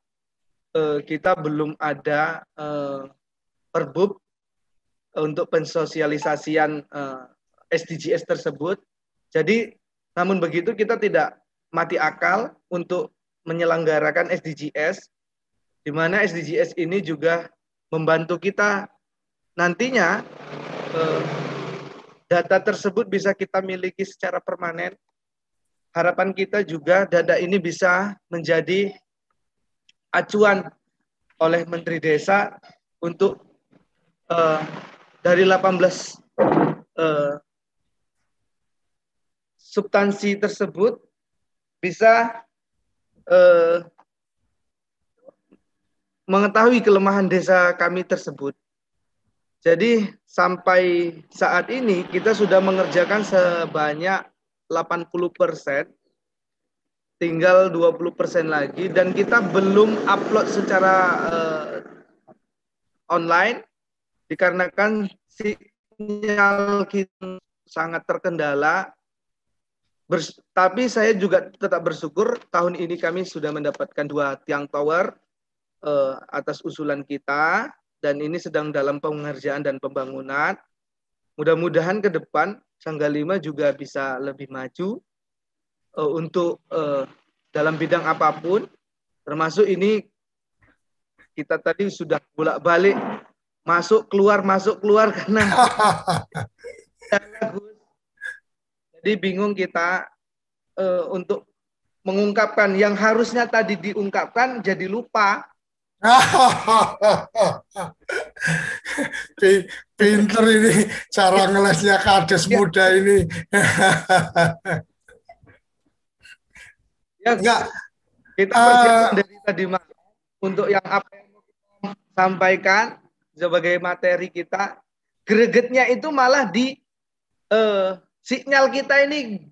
Speaker 6: eh, kita belum ada eh, perbub untuk pensosialisasian SDGs eh, tersebut. Jadi namun begitu kita tidak mati akal untuk menyelenggarakan SDGs, di mana SDGs ini juga membantu kita nantinya eh, data tersebut bisa kita miliki secara permanen. Harapan kita juga data ini bisa menjadi acuan oleh Menteri Desa untuk eh, dari 18 eh, subtansi substansi tersebut bisa eh, mengetahui kelemahan desa kami tersebut. Jadi sampai saat ini kita sudah mengerjakan sebanyak 80 persen, tinggal 20 persen lagi, dan kita belum upload secara uh, online dikarenakan sinyal kita sangat terkendala Bers tapi saya juga tetap bersyukur tahun ini kami sudah mendapatkan dua tiang tower uh, atas usulan kita dan ini sedang dalam pengerjaan dan pembangunan. Mudah-mudahan ke depan Sangga Lima juga bisa lebih maju uh, untuk uh, dalam bidang apapun, termasuk ini kita tadi sudah bolak-balik masuk keluar masuk keluar karena (laughs) Jadi bingung kita uh, untuk mengungkapkan yang harusnya tadi diungkapkan
Speaker 4: jadi lupa. (laughs) Pinter ini cara ngelesnya kades ya. muda ini. ya, Enggak. Kita uh,
Speaker 6: dari tadi untuk yang apa yang kita sampaikan sebagai materi kita gregetnya itu malah di eh, sinyal kita ini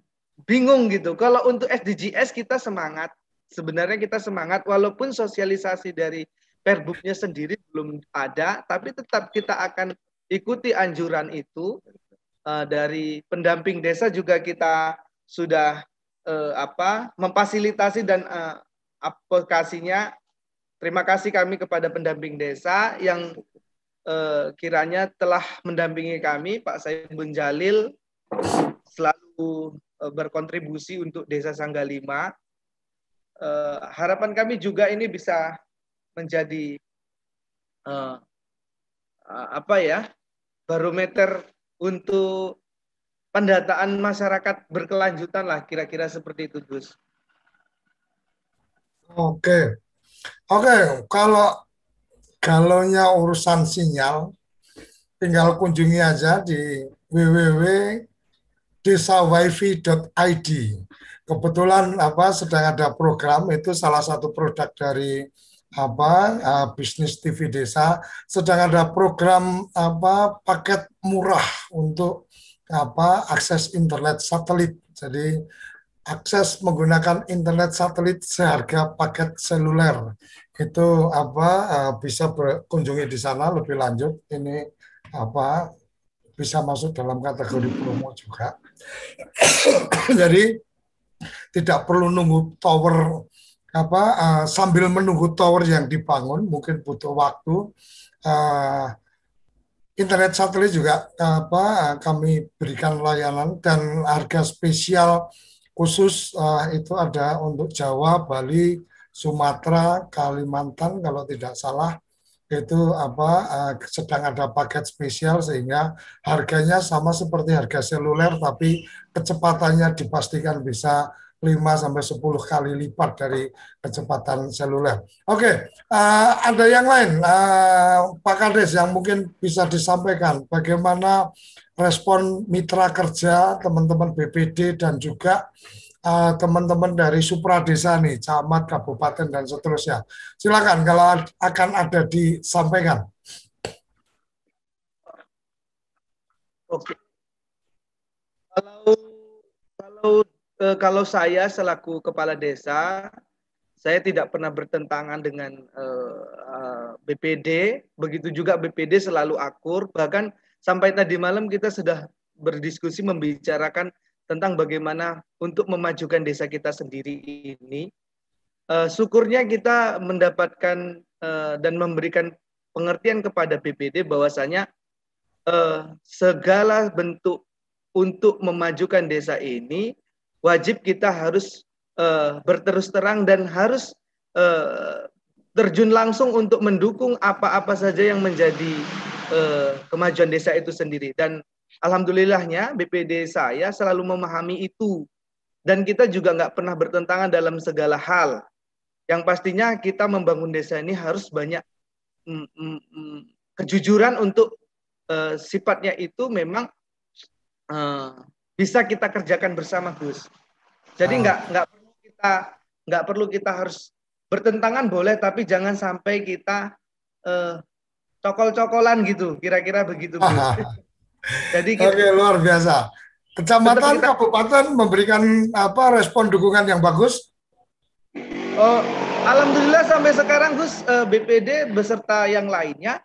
Speaker 6: bingung gitu. Kalau untuk SDGs kita semangat. Sebenarnya kita semangat walaupun sosialisasi dari perbuknya sendiri belum ada, tapi tetap kita akan ikuti anjuran itu uh, dari pendamping desa juga kita sudah uh, apa memfasilitasi dan uh, eh, aplikasinya. Terima kasih kami kepada pendamping desa yang uh, kiranya telah mendampingi kami Pak Saibun Jalil selalu eh, berkontribusi untuk Desa Sangga Lima. Eh, harapan kami juga ini bisa menjadi eh, apa ya barometer untuk pendataan masyarakat berkelanjutan lah kira-kira seperti itu Gus.
Speaker 4: Oke, oke kalau galaunya urusan sinyal tinggal kunjungi aja di www desawifi.id. Kebetulan apa sedang ada program itu salah satu produk dari apa uh, bisnis TV desa sedang ada program apa paket murah untuk apa akses internet satelit. Jadi akses menggunakan internet satelit seharga paket seluler itu apa uh, bisa berkunjungi di sana lebih lanjut ini apa bisa masuk dalam kategori promo juga. (coughs) Jadi tidak perlu nunggu tower apa uh, sambil menunggu tower yang dibangun mungkin butuh waktu uh, internet satelit juga apa uh, kami berikan layanan dan harga spesial khusus uh, itu ada untuk Jawa, Bali, Sumatera, Kalimantan kalau tidak salah itu apa uh, sedang ada paket spesial sehingga harganya sama seperti harga seluler tapi kecepatannya dipastikan bisa 5 sampai 10 kali lipat dari kecepatan seluler. Oke, okay. uh, eh, ada yang lain uh, Pak Kades yang mungkin bisa disampaikan bagaimana respon mitra kerja teman-teman BPD dan juga Eh, teman-teman uh, dari Supra Desa nih, camat, kabupaten dan seterusnya. Silakan kalau akan ada disampaikan. Oke. Kalau
Speaker 6: kalau eh, kalau saya selaku kepala desa, saya tidak pernah bertentangan dengan eh, BPD, begitu juga BPD selalu akur, bahkan sampai tadi malam kita sudah berdiskusi membicarakan tentang bagaimana untuk memajukan desa kita sendiri ini. Uh, syukurnya kita mendapatkan uh, dan memberikan pengertian kepada BPD bahwasanya uh, segala bentuk untuk memajukan desa ini wajib kita harus uh, berterus terang dan harus uh, terjun langsung untuk mendukung apa-apa saja yang menjadi uh, kemajuan desa itu sendiri dan alhamdulillahnya BPD saya selalu memahami itu. Dan kita juga nggak pernah bertentangan dalam segala hal. Yang pastinya kita membangun desa ini harus banyak mm, mm, mm, kejujuran untuk uh, sifatnya itu memang uh, bisa kita kerjakan bersama Gus. Jadi nggak oh. nggak perlu kita nggak perlu kita harus bertentangan boleh tapi jangan sampai kita uh, cokol-cokolan gitu kira-kira begitu Gus.
Speaker 4: (laughs) Jadi kita, Oke, luar biasa. Kecamatan kita, kabupaten memberikan apa respon dukungan yang bagus? Uh, Alhamdulillah
Speaker 6: sampai sekarang Gus uh, eh, BPD beserta yang lainnya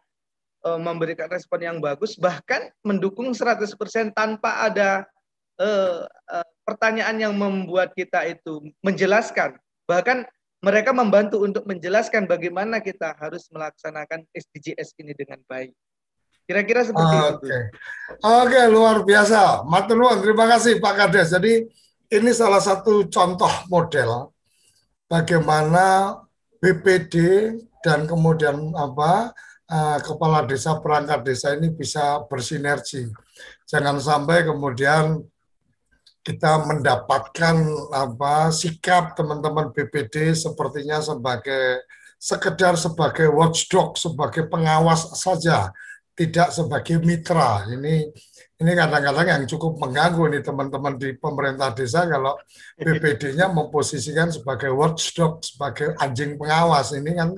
Speaker 6: uh, memberikan respon yang bagus bahkan mendukung 100% tanpa ada uh, uh, pertanyaan yang membuat kita itu menjelaskan bahkan mereka membantu untuk menjelaskan bagaimana kita harus melaksanakan SDGs ini dengan baik. Kira-kira
Speaker 4: seperti ah, itu. Oke, okay. luar biasa. Maturnuwun, terima kasih Pak Kades. Jadi ini salah satu contoh model bagaimana BPD dan kemudian apa eh, kepala desa perangkat desa ini bisa bersinergi. Jangan sampai kemudian kita mendapatkan apa sikap teman-teman BPD sepertinya sebagai sekedar sebagai watchdog sebagai pengawas saja tidak sebagai mitra. Ini ini kadang-kadang yang cukup mengganggu nih teman-teman di pemerintah desa kalau (laughs) BPD-nya memposisikan sebagai watchdog, sebagai anjing pengawas. Ini kan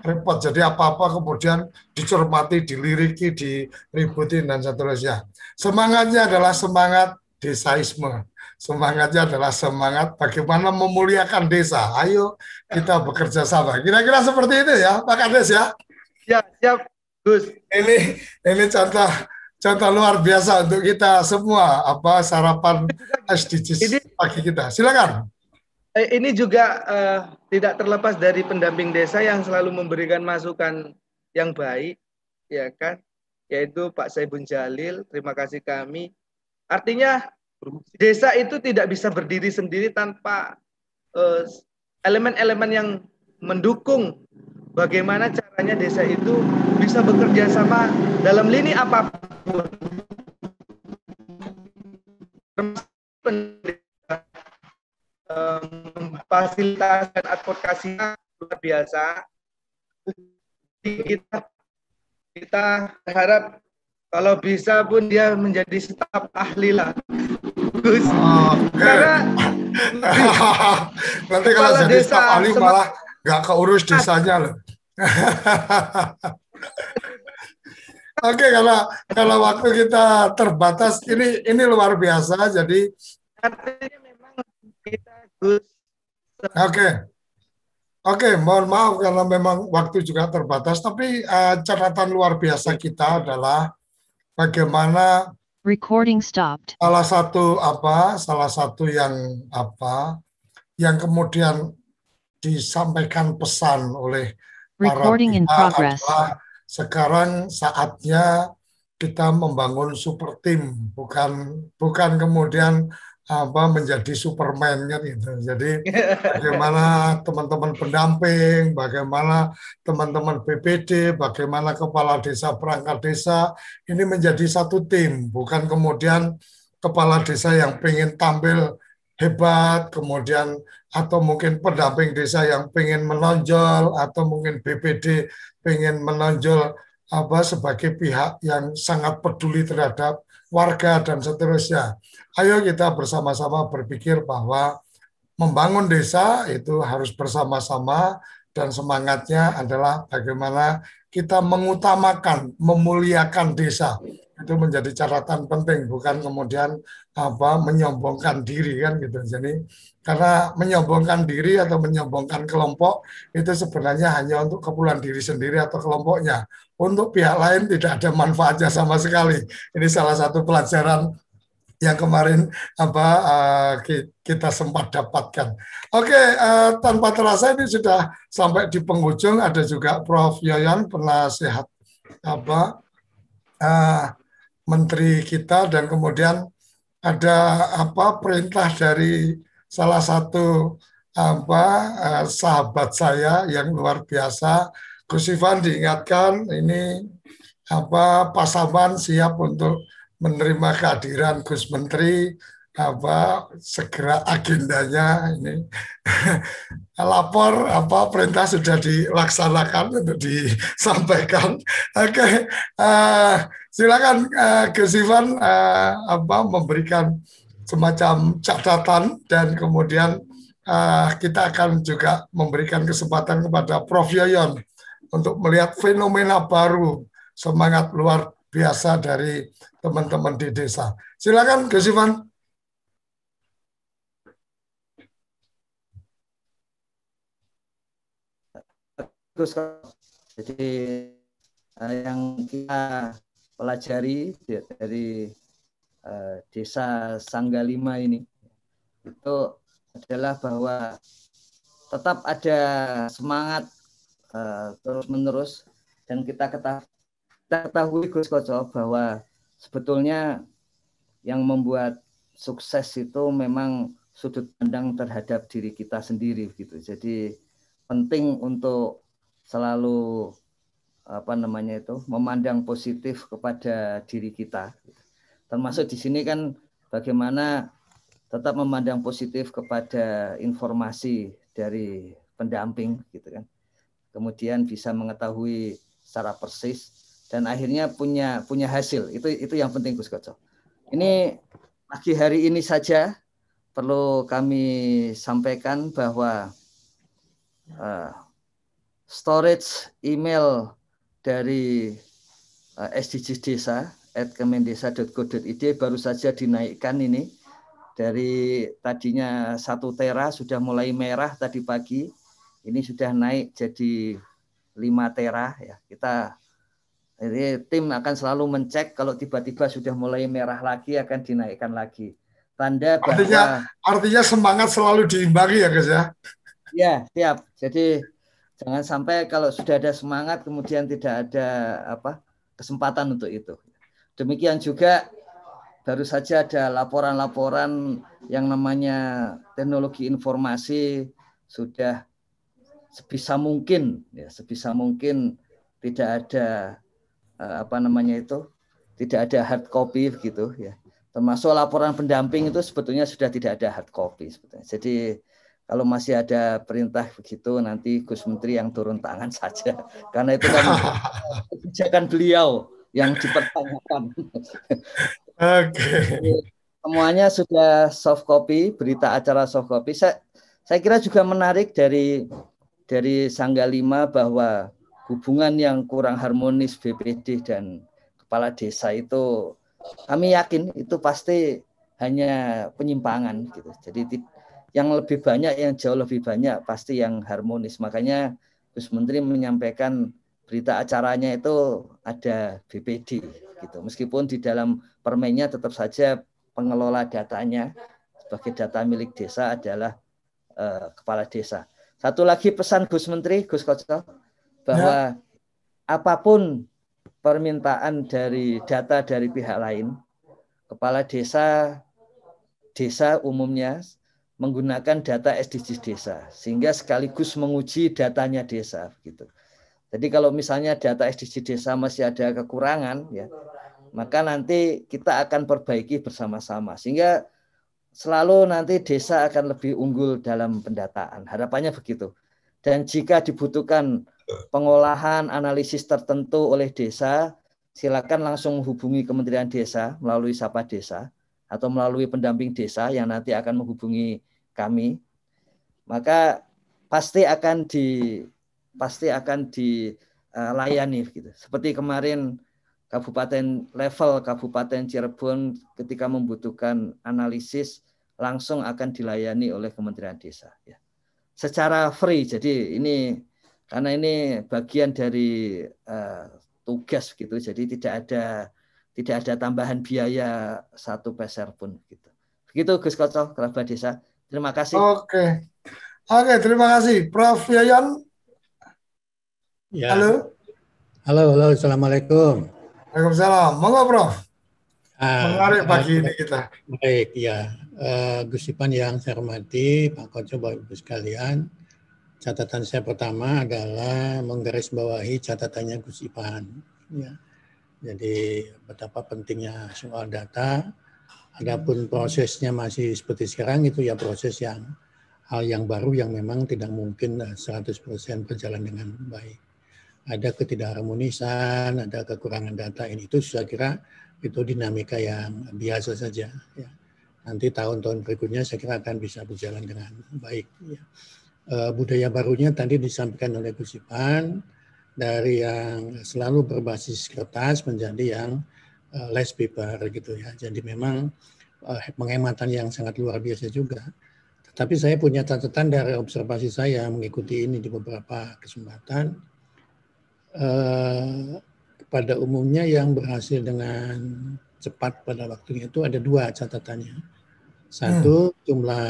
Speaker 4: repot. Jadi apa-apa kemudian dicermati, diliriki, diributin dan seterusnya. Semangatnya adalah semangat desaisme. Semangatnya adalah semangat bagaimana memuliakan desa. Ayo kita bekerja sama. Kira-kira seperti itu ya, Pak Kades ya. Ya, siap. Gus. Ini ini contoh contoh luar biasa untuk kita semua apa sarapan SDGs ini, pagi kita. Silakan. Eh, ini juga uh, tidak terlepas dari pendamping
Speaker 6: desa yang selalu memberikan masukan yang baik, ya kan? Yaitu Pak Saibun Jalil. Terima kasih kami. Artinya desa itu tidak bisa berdiri sendiri tanpa eh, elemen-elemen uh, yang mendukung bagaimana caranya desa itu bisa bekerja sama dalam lini apapun fasilitas dan advokasinya luar biasa kita kita harap kalau bisa pun dia menjadi staf ahli lah Gus oh, okay. karena
Speaker 4: (laughs) nanti kalau jadi staf ahli malah nggak keurus desanya loh. (laughs) Oke, okay, kalau kalau waktu kita terbatas, ini ini luar biasa. Jadi artinya memang kita Oke, okay. oke, okay, mohon maaf karena memang waktu juga terbatas. Tapi uh, catatan luar biasa kita adalah bagaimana recording stopped. Salah satu apa? Salah satu yang apa? Yang kemudian disampaikan pesan oleh
Speaker 2: para Recording pihak
Speaker 4: sekarang saatnya kita membangun super tim bukan bukan kemudian apa menjadi superman kan gitu. Jadi bagaimana teman-teman pendamping, bagaimana teman-teman BPD, bagaimana kepala desa perangkat desa ini menjadi satu tim, bukan kemudian kepala desa yang ingin tampil hebat, kemudian atau mungkin pendamping desa yang pengen menonjol atau mungkin BPD pengen menonjol apa sebagai pihak yang sangat peduli terhadap warga dan seterusnya. Ayo kita bersama-sama berpikir bahwa membangun desa itu harus bersama-sama dan semangatnya adalah bagaimana kita mengutamakan, memuliakan desa itu menjadi catatan penting bukan kemudian apa menyombongkan diri kan gitu jadi karena menyombongkan diri atau menyombongkan kelompok itu sebenarnya hanya untuk kepulan diri sendiri atau kelompoknya untuk pihak lain tidak ada manfaatnya sama sekali ini salah satu pelajaran yang kemarin apa uh, kita sempat dapatkan. Oke, okay, uh, eh, tanpa terasa ini sudah sampai di penghujung ada juga Prof pernah penasehat apa uh, menteri kita dan kemudian ada apa perintah dari salah satu apa eh, sahabat saya yang luar biasa Gus Ivan diingatkan ini apa pasaman siap untuk menerima kehadiran Gus Menteri apa segera agendanya ini (laughs) lapor apa perintah sudah dilaksanakan untuk disampaikan. Oke, okay. uh, eh, silakan uh, Gus Ivan uh, eh, apa memberikan semacam catatan dan kemudian uh, kita akan juga memberikan kesempatan kepada Prof Yoyon untuk melihat fenomena baru semangat luar biasa dari teman-teman di desa. Silakan Gus Ivan.
Speaker 2: bagus kok. Jadi eh, yang kita pelajari dari eh, desa Sanggalima ini itu adalah bahwa tetap ada semangat eh, terus menerus dan kita ketahui Gus Koco bahwa sebetulnya yang membuat sukses itu memang sudut pandang terhadap diri kita sendiri gitu. Jadi penting untuk selalu apa namanya itu memandang positif kepada diri kita. Termasuk di sini kan bagaimana tetap memandang positif kepada informasi dari pendamping gitu kan. Kemudian bisa mengetahui secara persis dan akhirnya punya punya hasil. Itu itu yang penting Gus Koco. Ini pagi hari ini saja perlu kami sampaikan bahwa uh, storage email dari SDGs eh, Desa at kemendesa.go.id baru saja dinaikkan ini dari tadinya satu tera sudah mulai merah tadi pagi ini sudah naik jadi lima tera ya kita jadi tim akan selalu mencek kalau tiba-tiba sudah mulai merah lagi akan dinaikkan lagi tanda bahwa artinya,
Speaker 4: artinya semangat selalu diimbangi ya guys ya
Speaker 2: ya siap jadi Jangan sampai kalau sudah ada semangat kemudian tidak ada apa kesempatan untuk itu. Demikian juga baru saja ada laporan-laporan yang namanya teknologi informasi sudah sebisa mungkin ya sebisa mungkin tidak ada eh, apa namanya itu tidak ada hard copy gitu ya termasuk laporan pendamping itu sebetulnya sudah tidak ada hard copy sebetulnya jadi kalau masih ada perintah begitu nanti Gus Menteri yang turun tangan (laughs) saja karena itu kan (laughs) kebijakan beliau yang dipertanyakan. Oke. Okay. Semuanya sudah soft copy berita acara soft copy. Saya saya kira juga menarik dari dari Sangga Lima bahwa hubungan yang kurang harmonis BPD dan kepala desa itu kami yakin itu pasti hanya penyimpangan gitu. Jadi yang lebih banyak, yang jauh lebih banyak, pasti yang harmonis. Makanya Gus Menteri menyampaikan berita acaranya itu ada BPD gitu. Meskipun di dalam permennya tetap saja pengelola datanya sebagai data milik desa adalah uh, kepala desa. Satu lagi pesan Gus Menteri, Gus Kocok, bahwa ya. apapun permintaan dari data dari pihak lain, kepala desa, desa umumnya menggunakan data SDGs desa sehingga sekaligus menguji datanya desa gitu. Jadi kalau misalnya data SDGs desa masih ada kekurangan ya, maka nanti kita akan perbaiki bersama-sama sehingga selalu nanti desa akan lebih unggul dalam pendataan. Harapannya begitu. Dan jika dibutuhkan pengolahan analisis tertentu oleh desa, silakan langsung hubungi Kementerian Desa melalui Sapa Desa atau melalui pendamping desa yang nanti akan menghubungi kami, maka pasti akan di pasti akan dilayani gitu. Seperti kemarin kabupaten level kabupaten Cirebon ketika membutuhkan analisis langsung akan dilayani oleh Kementerian Desa ya. Secara free. Jadi ini karena ini bagian dari uh, tugas gitu. Jadi tidak ada tidak ada tambahan biaya satu peser pun gitu. Begitu Gus Kocok, kerabat desa.
Speaker 4: Terima kasih. Oke. Oke, terima kasih. Prof. Yayan. Ya. Halo.
Speaker 3: Halo, halo. Assalamualaikum.
Speaker 4: Waalaikumsalam. Monggo,
Speaker 3: Prof. Ah, menarik pagi ini kita. Baik, ya. Uh, Gus Ipan yang saya hormati, Pak Koco, Bapak Ibu sekalian. Catatan saya pertama adalah menggarisbawahi catatannya Gus Ipan. Ya. Jadi betapa pentingnya soal data, Adapun prosesnya masih seperti sekarang itu ya proses yang hal yang baru yang memang tidak mungkin 100% eh, berjalan dengan baik. Ada ketidakharmonisan, ada kekurangan data ini itu saya kira itu dinamika yang biasa saja. Ya. Nanti tahun-tahun berikutnya saya kira akan bisa berjalan dengan baik. Ya. E, budaya barunya tadi disampaikan oleh Gus Ipan dari yang selalu berbasis kertas menjadi yang Eh, less paper gitu ya. Jadi memang uh, penghematan yang sangat luar biasa juga. Tetapi saya punya catatan dari observasi saya mengikuti ini di beberapa kesempatan. Uh, pada umumnya yang berhasil dengan cepat pada waktunya itu ada dua catatannya. Satu hmm. jumlah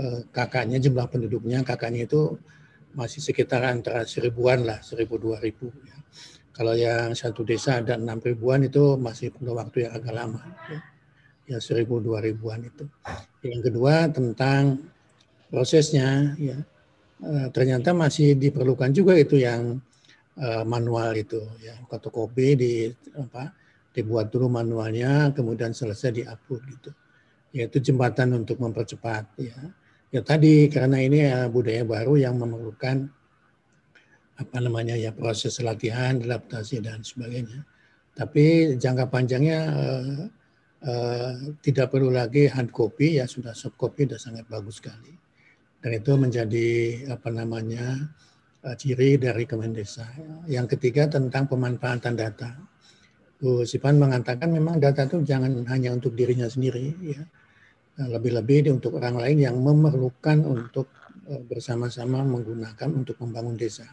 Speaker 3: uh, kakaknya, jumlah penduduknya, kakaknya itu masih sekitar antara seribuan lah, seribu dua ribu. Ya. Kalau yang satu desa ada enam ribuan itu masih perlu waktu yang agak lama. Ya seribu dua ribuan itu. Yang kedua tentang prosesnya ya eh, ternyata masih diperlukan juga itu yang eh, manual itu ya kopi di apa dibuat dulu manualnya kemudian selesai upload gitu yaitu jembatan untuk mempercepat ya ya tadi karena ini ya, budaya baru yang memerlukan apa namanya ya proses latihan, adaptasi dan sebagainya. Tapi jangka panjangnya uh, uh, tidak perlu lagi hand copy ya sudah soft copy sudah sangat bagus sekali. Dan itu menjadi apa namanya uh, ciri dari desa. Yang ketiga tentang pemanfaatan data. Bu Sipan mengatakan memang data itu jangan hanya untuk dirinya sendiri ya. Nah, lebih-lebih untuk orang lain yang memerlukan untuk bersama-sama menggunakan untuk membangun desa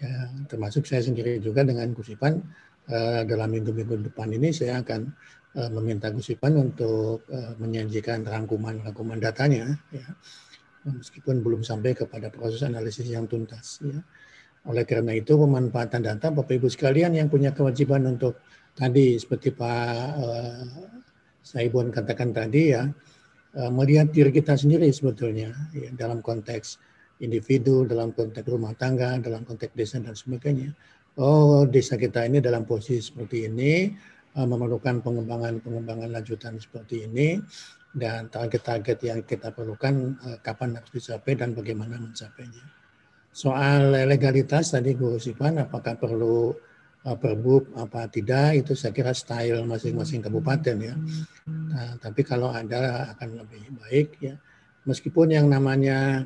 Speaker 3: ya, termasuk saya sendiri juga dengan Gusipan uh, eh, dalam minggu-minggu depan ini saya akan uh, meminta Gusipan untuk uh, menyajikan rangkuman-rangkuman datanya ya, meskipun belum sampai kepada proses analisis yang tuntas ya. Oleh karena itu pemanfaatan data Bapak Ibu sekalian yang punya kewajiban untuk tadi seperti Pak uh, Saibon katakan tadi ya uh, melihat diri kita sendiri sebetulnya ya, dalam konteks individu, dalam konteks rumah tangga, dalam konteks desa dan sebagainya. Oh, desa kita ini dalam posisi seperti ini, eh, memerlukan pengembangan-pengembangan lanjutan seperti ini, dan target-target yang kita perlukan eh, kapan harus dicapai dan bagaimana mencapainya. Soal legalitas tadi Bu Sipan, apakah perlu eh, perbuk apa tidak itu saya kira style masing-masing kabupaten ya. Nah, tapi kalau ada akan lebih baik ya. Meskipun yang namanya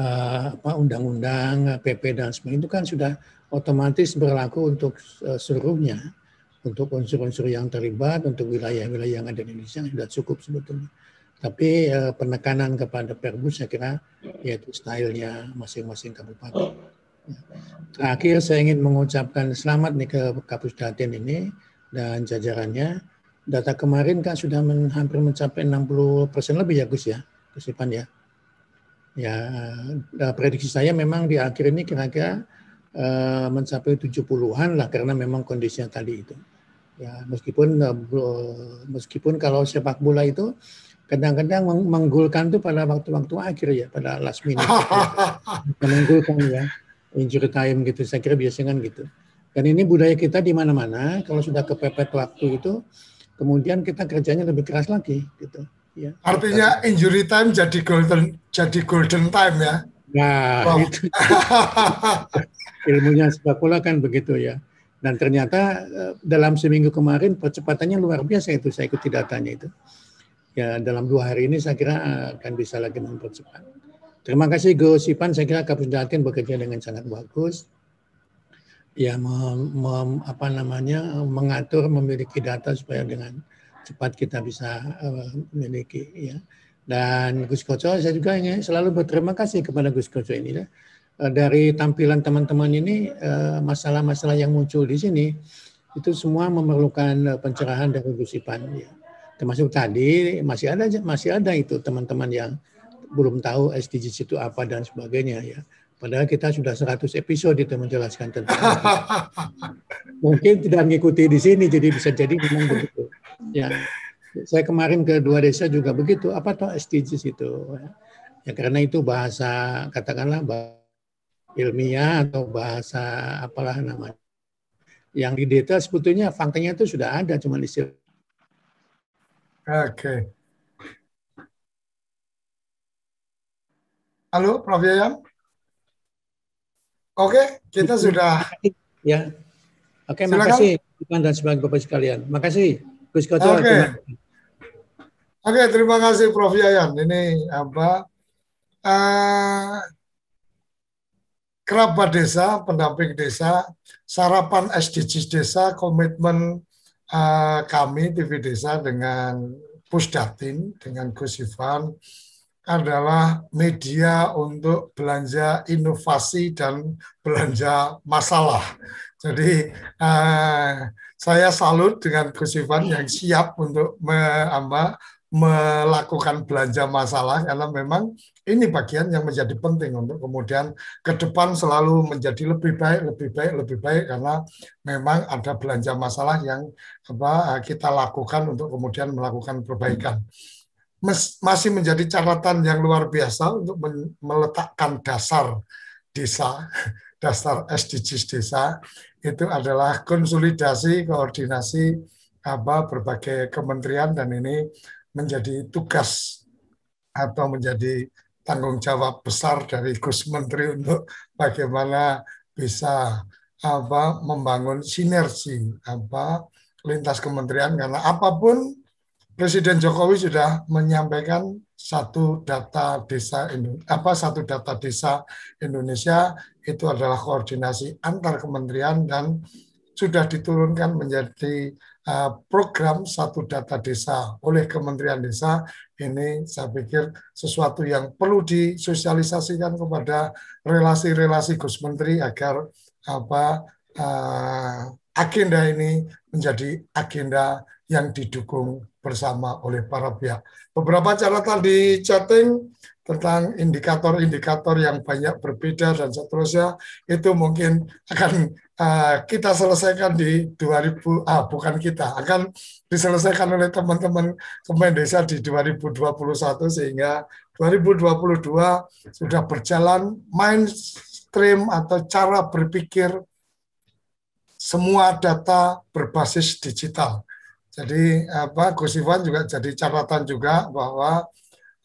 Speaker 3: Eh, apa undang-undang, PP eh, dan sebagainya itu kan sudah otomatis berlaku untuk eh, seluruhnya, untuk unsur-unsur yang terlibat, untuk wilayah-wilayah yang ada di Indonesia sudah cukup sebetulnya. Tapi penekanan kepada Perbu saya kira yaitu stylenya masing-masing kabupaten. Terakhir saya ingin mengucapkan selamat nih ke Kapus Datin ini dan jajarannya. Data kemarin kan sudah hampir mencapai 60 persen lebih ya Gus ya, Gus Ipan ya. Ya, eh, eh, prediksi saya memang di akhir ini kira-kira uh, mencapai 70-an lah karena memang kondisinya tadi itu. Ya, meskipun uh, meskipun kalau sepak bola itu kadang-kadang meng menggulkan tuh pada waktu-waktu akhir ya, pada last minute. (laughs) ya. Menggulkan ya, injury time gitu. Saya kira biasanya kan gitu. Dan ini budaya kita di mana-mana kalau sudah kepepet waktu itu kemudian kita kerjanya lebih keras lagi gitu
Speaker 4: ya. Artinya injury time jadi golden jadi golden time ya.
Speaker 3: Nah, wow. itu. (laughs) ilmunya sepak bola kan begitu ya. Dan ternyata eh, dalam seminggu kemarin percepatannya luar biasa itu saya ikuti datanya itu. Ya dalam dua hari ini saya kira eh, akan bisa lagi mempercepat. Terima kasih Go Sipan, saya kira Kapus Datin bekerja dengan sangat bagus. Ya mem, mem, apa namanya mengatur memiliki data supaya dengan cepat kita bisa uh, memiliki ya. Dan Gus Koco saya juga ingin selalu berterima kasih kepada Gus Koco ini ya. Eh, dari tampilan teman-teman ini eh, masalah-masalah yang muncul di sini itu semua memerlukan pencerahan dari Gus Ipan ya. Termasuk tadi masih ada masih ada itu teman-teman yang belum tahu SDGs itu apa dan sebagainya ya. Padahal kita sudah 100 episode itu menjelaskan tentang. (laughs) Mungkin tidak mengikuti di sini, jadi bisa jadi memang begitu. Ya, saya kemarin ke dua desa juga begitu. Apa tuh SDGs itu? Ya karena itu bahasa katakanlah bahasa ilmiah atau bahasa apalah namanya. Yang di data sebetulnya faktanya itu sudah ada, cuman istilah.
Speaker 4: Oke. Okay. Halo, Prof. Yayan. Oke, okay, kita sudah.
Speaker 3: Ya. Oke, okay, kasih. makasih dan sebagai Bapak sekalian. Makasih. Gus Oke. Okay.
Speaker 4: Oke, okay, terima kasih Prof Yayan. Ini apa? Uh, kerabat desa, pendamping desa, sarapan SDGs desa, komitmen uh, kami TV Desa dengan Pusdatin, dengan Gus Ivan, adalah media untuk belanja inovasi dan belanja masalah. Jadi uh, saya salut dengan Gus Ivan yang siap untuk me, apa, melakukan belanja masalah karena memang ini bagian yang menjadi penting untuk kemudian ke depan selalu menjadi lebih baik, lebih baik, lebih baik karena memang ada belanja masalah yang apa kita lakukan untuk kemudian melakukan perbaikan. Mas, masih menjadi catatan yang luar biasa untuk men, meletakkan dasar desa, (laughs) dasar SDGs desa itu adalah konsolidasi koordinasi apa berbagai kementerian dan ini menjadi tugas atau menjadi tanggung jawab besar dari Gus Menteri untuk bagaimana bisa apa membangun sinergi apa lintas kementerian karena apapun Presiden Jokowi sudah menyampaikan satu data desa apa satu data desa Indonesia itu adalah koordinasi antar kementerian dan sudah diturunkan menjadi eh, program satu data desa oleh Kementerian Desa ini saya pikir sesuatu yang perlu disosialisasikan kepada relasi-relasi Gus Menteri agar apa eh, agenda ini menjadi agenda yang didukung bersama oleh para pihak. Beberapa catatan di chatting tentang indikator-indikator yang banyak berbeda dan seterusnya itu mungkin akan uh, kita selesaikan di 2000 ah bukan kita akan diselesaikan oleh teman-teman Kemen Desa di 2021 sehingga 2022 sudah berjalan mainstream atau cara berpikir semua data berbasis digital jadi apa Gus Ivan juga jadi catatan juga bahwa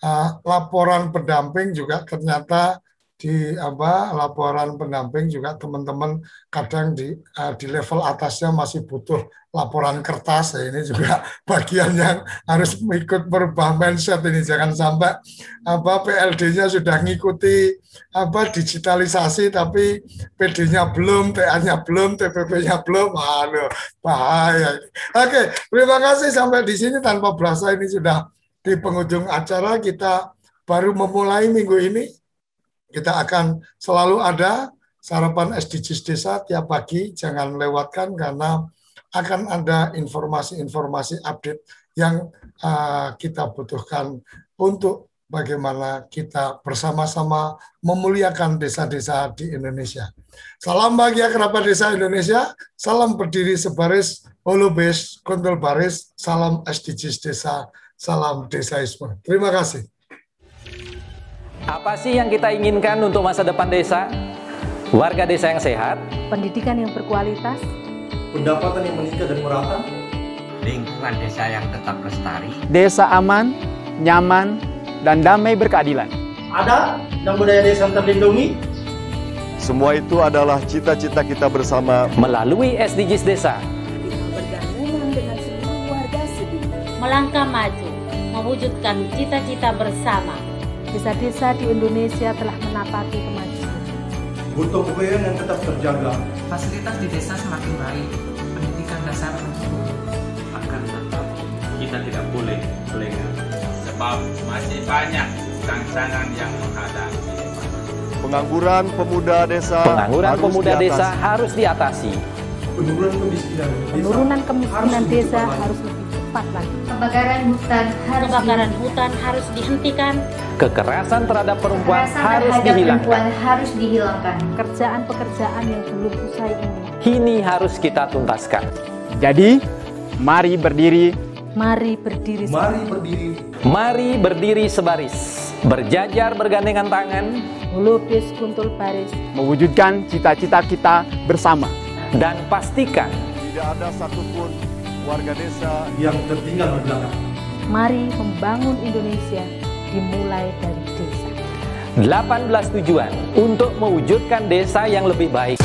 Speaker 4: uh, laporan pendamping juga ternyata di apa laporan pendamping juga teman-teman kadang di uh, di level atasnya masih butuh laporan kertas ya ini juga (laughs) bagian yang harus ikut berubah mindset ini jangan sampai apa PLD-nya sudah ngikuti apa digitalisasi tapi PD-nya belum TA-nya belum TPP-nya belum aduh bahaya oke terima kasih sampai di sini tanpa berasa ini sudah di penghujung acara kita baru memulai minggu ini kita akan selalu ada sarapan SDGs desa tiap pagi, jangan lewatkan karena akan ada informasi-informasi update yang uh, kita butuhkan untuk bagaimana kita bersama-sama memuliakan desa-desa di Indonesia. Salam bahagia kerabat desa Indonesia, salam berdiri sebaris, base, kontrol baris, salam SDGs desa, salam desaisme. Terima kasih.
Speaker 1: Apa sih yang kita inginkan untuk masa depan desa? Warga desa yang sehat, pendidikan yang berkualitas, pendapatan yang meningkat dan merata, lingkungan desa yang tetap lestari, desa aman, nyaman, dan damai berkeadilan. Ada dan budaya desa yang terlindungi. Semua itu adalah cita-cita kita bersama melalui SDGs Desa. Melangkah maju, mewujudkan cita-cita bersama desa-desa di Indonesia telah menapati kemajuan. Butuh UPN yang tetap terjaga. Fasilitas di desa semakin baik, pendidikan dasar Akan tetap kita tidak boleh lengah. Sebab masih banyak tantangan yang menghadang.
Speaker 4: Pengangguran pemuda desa
Speaker 1: Pengangguran harus pemuda diatasi. desa harus diatasi. Penurunan kemiskinan desa, Penurunan kemiskinan harus desa harus lebih tempat lagi. Kebakaran hutan harus kebakaran dihentikan. hutan harus dihentikan. Kekerasan terhadap perempuan Kekerasan harus dihilangkan. Perempuan harus dihilangkan. Kerjaan-pekerjaan yang belum usai ini. Kini harus kita tuntaskan. Jadi, mari berdiri. Mari berdiri. Mari berdiri. Mari berdiri sebaris. Berjajar bergandengan tangan. Melukis kuntul baris. Mewujudkan cita-cita kita bersama. Dan pastikan tidak ada satupun warga desa yang tertinggal di belakang. Mari membangun Indonesia dimulai dari desa. 18 tujuan untuk mewujudkan desa yang lebih baik.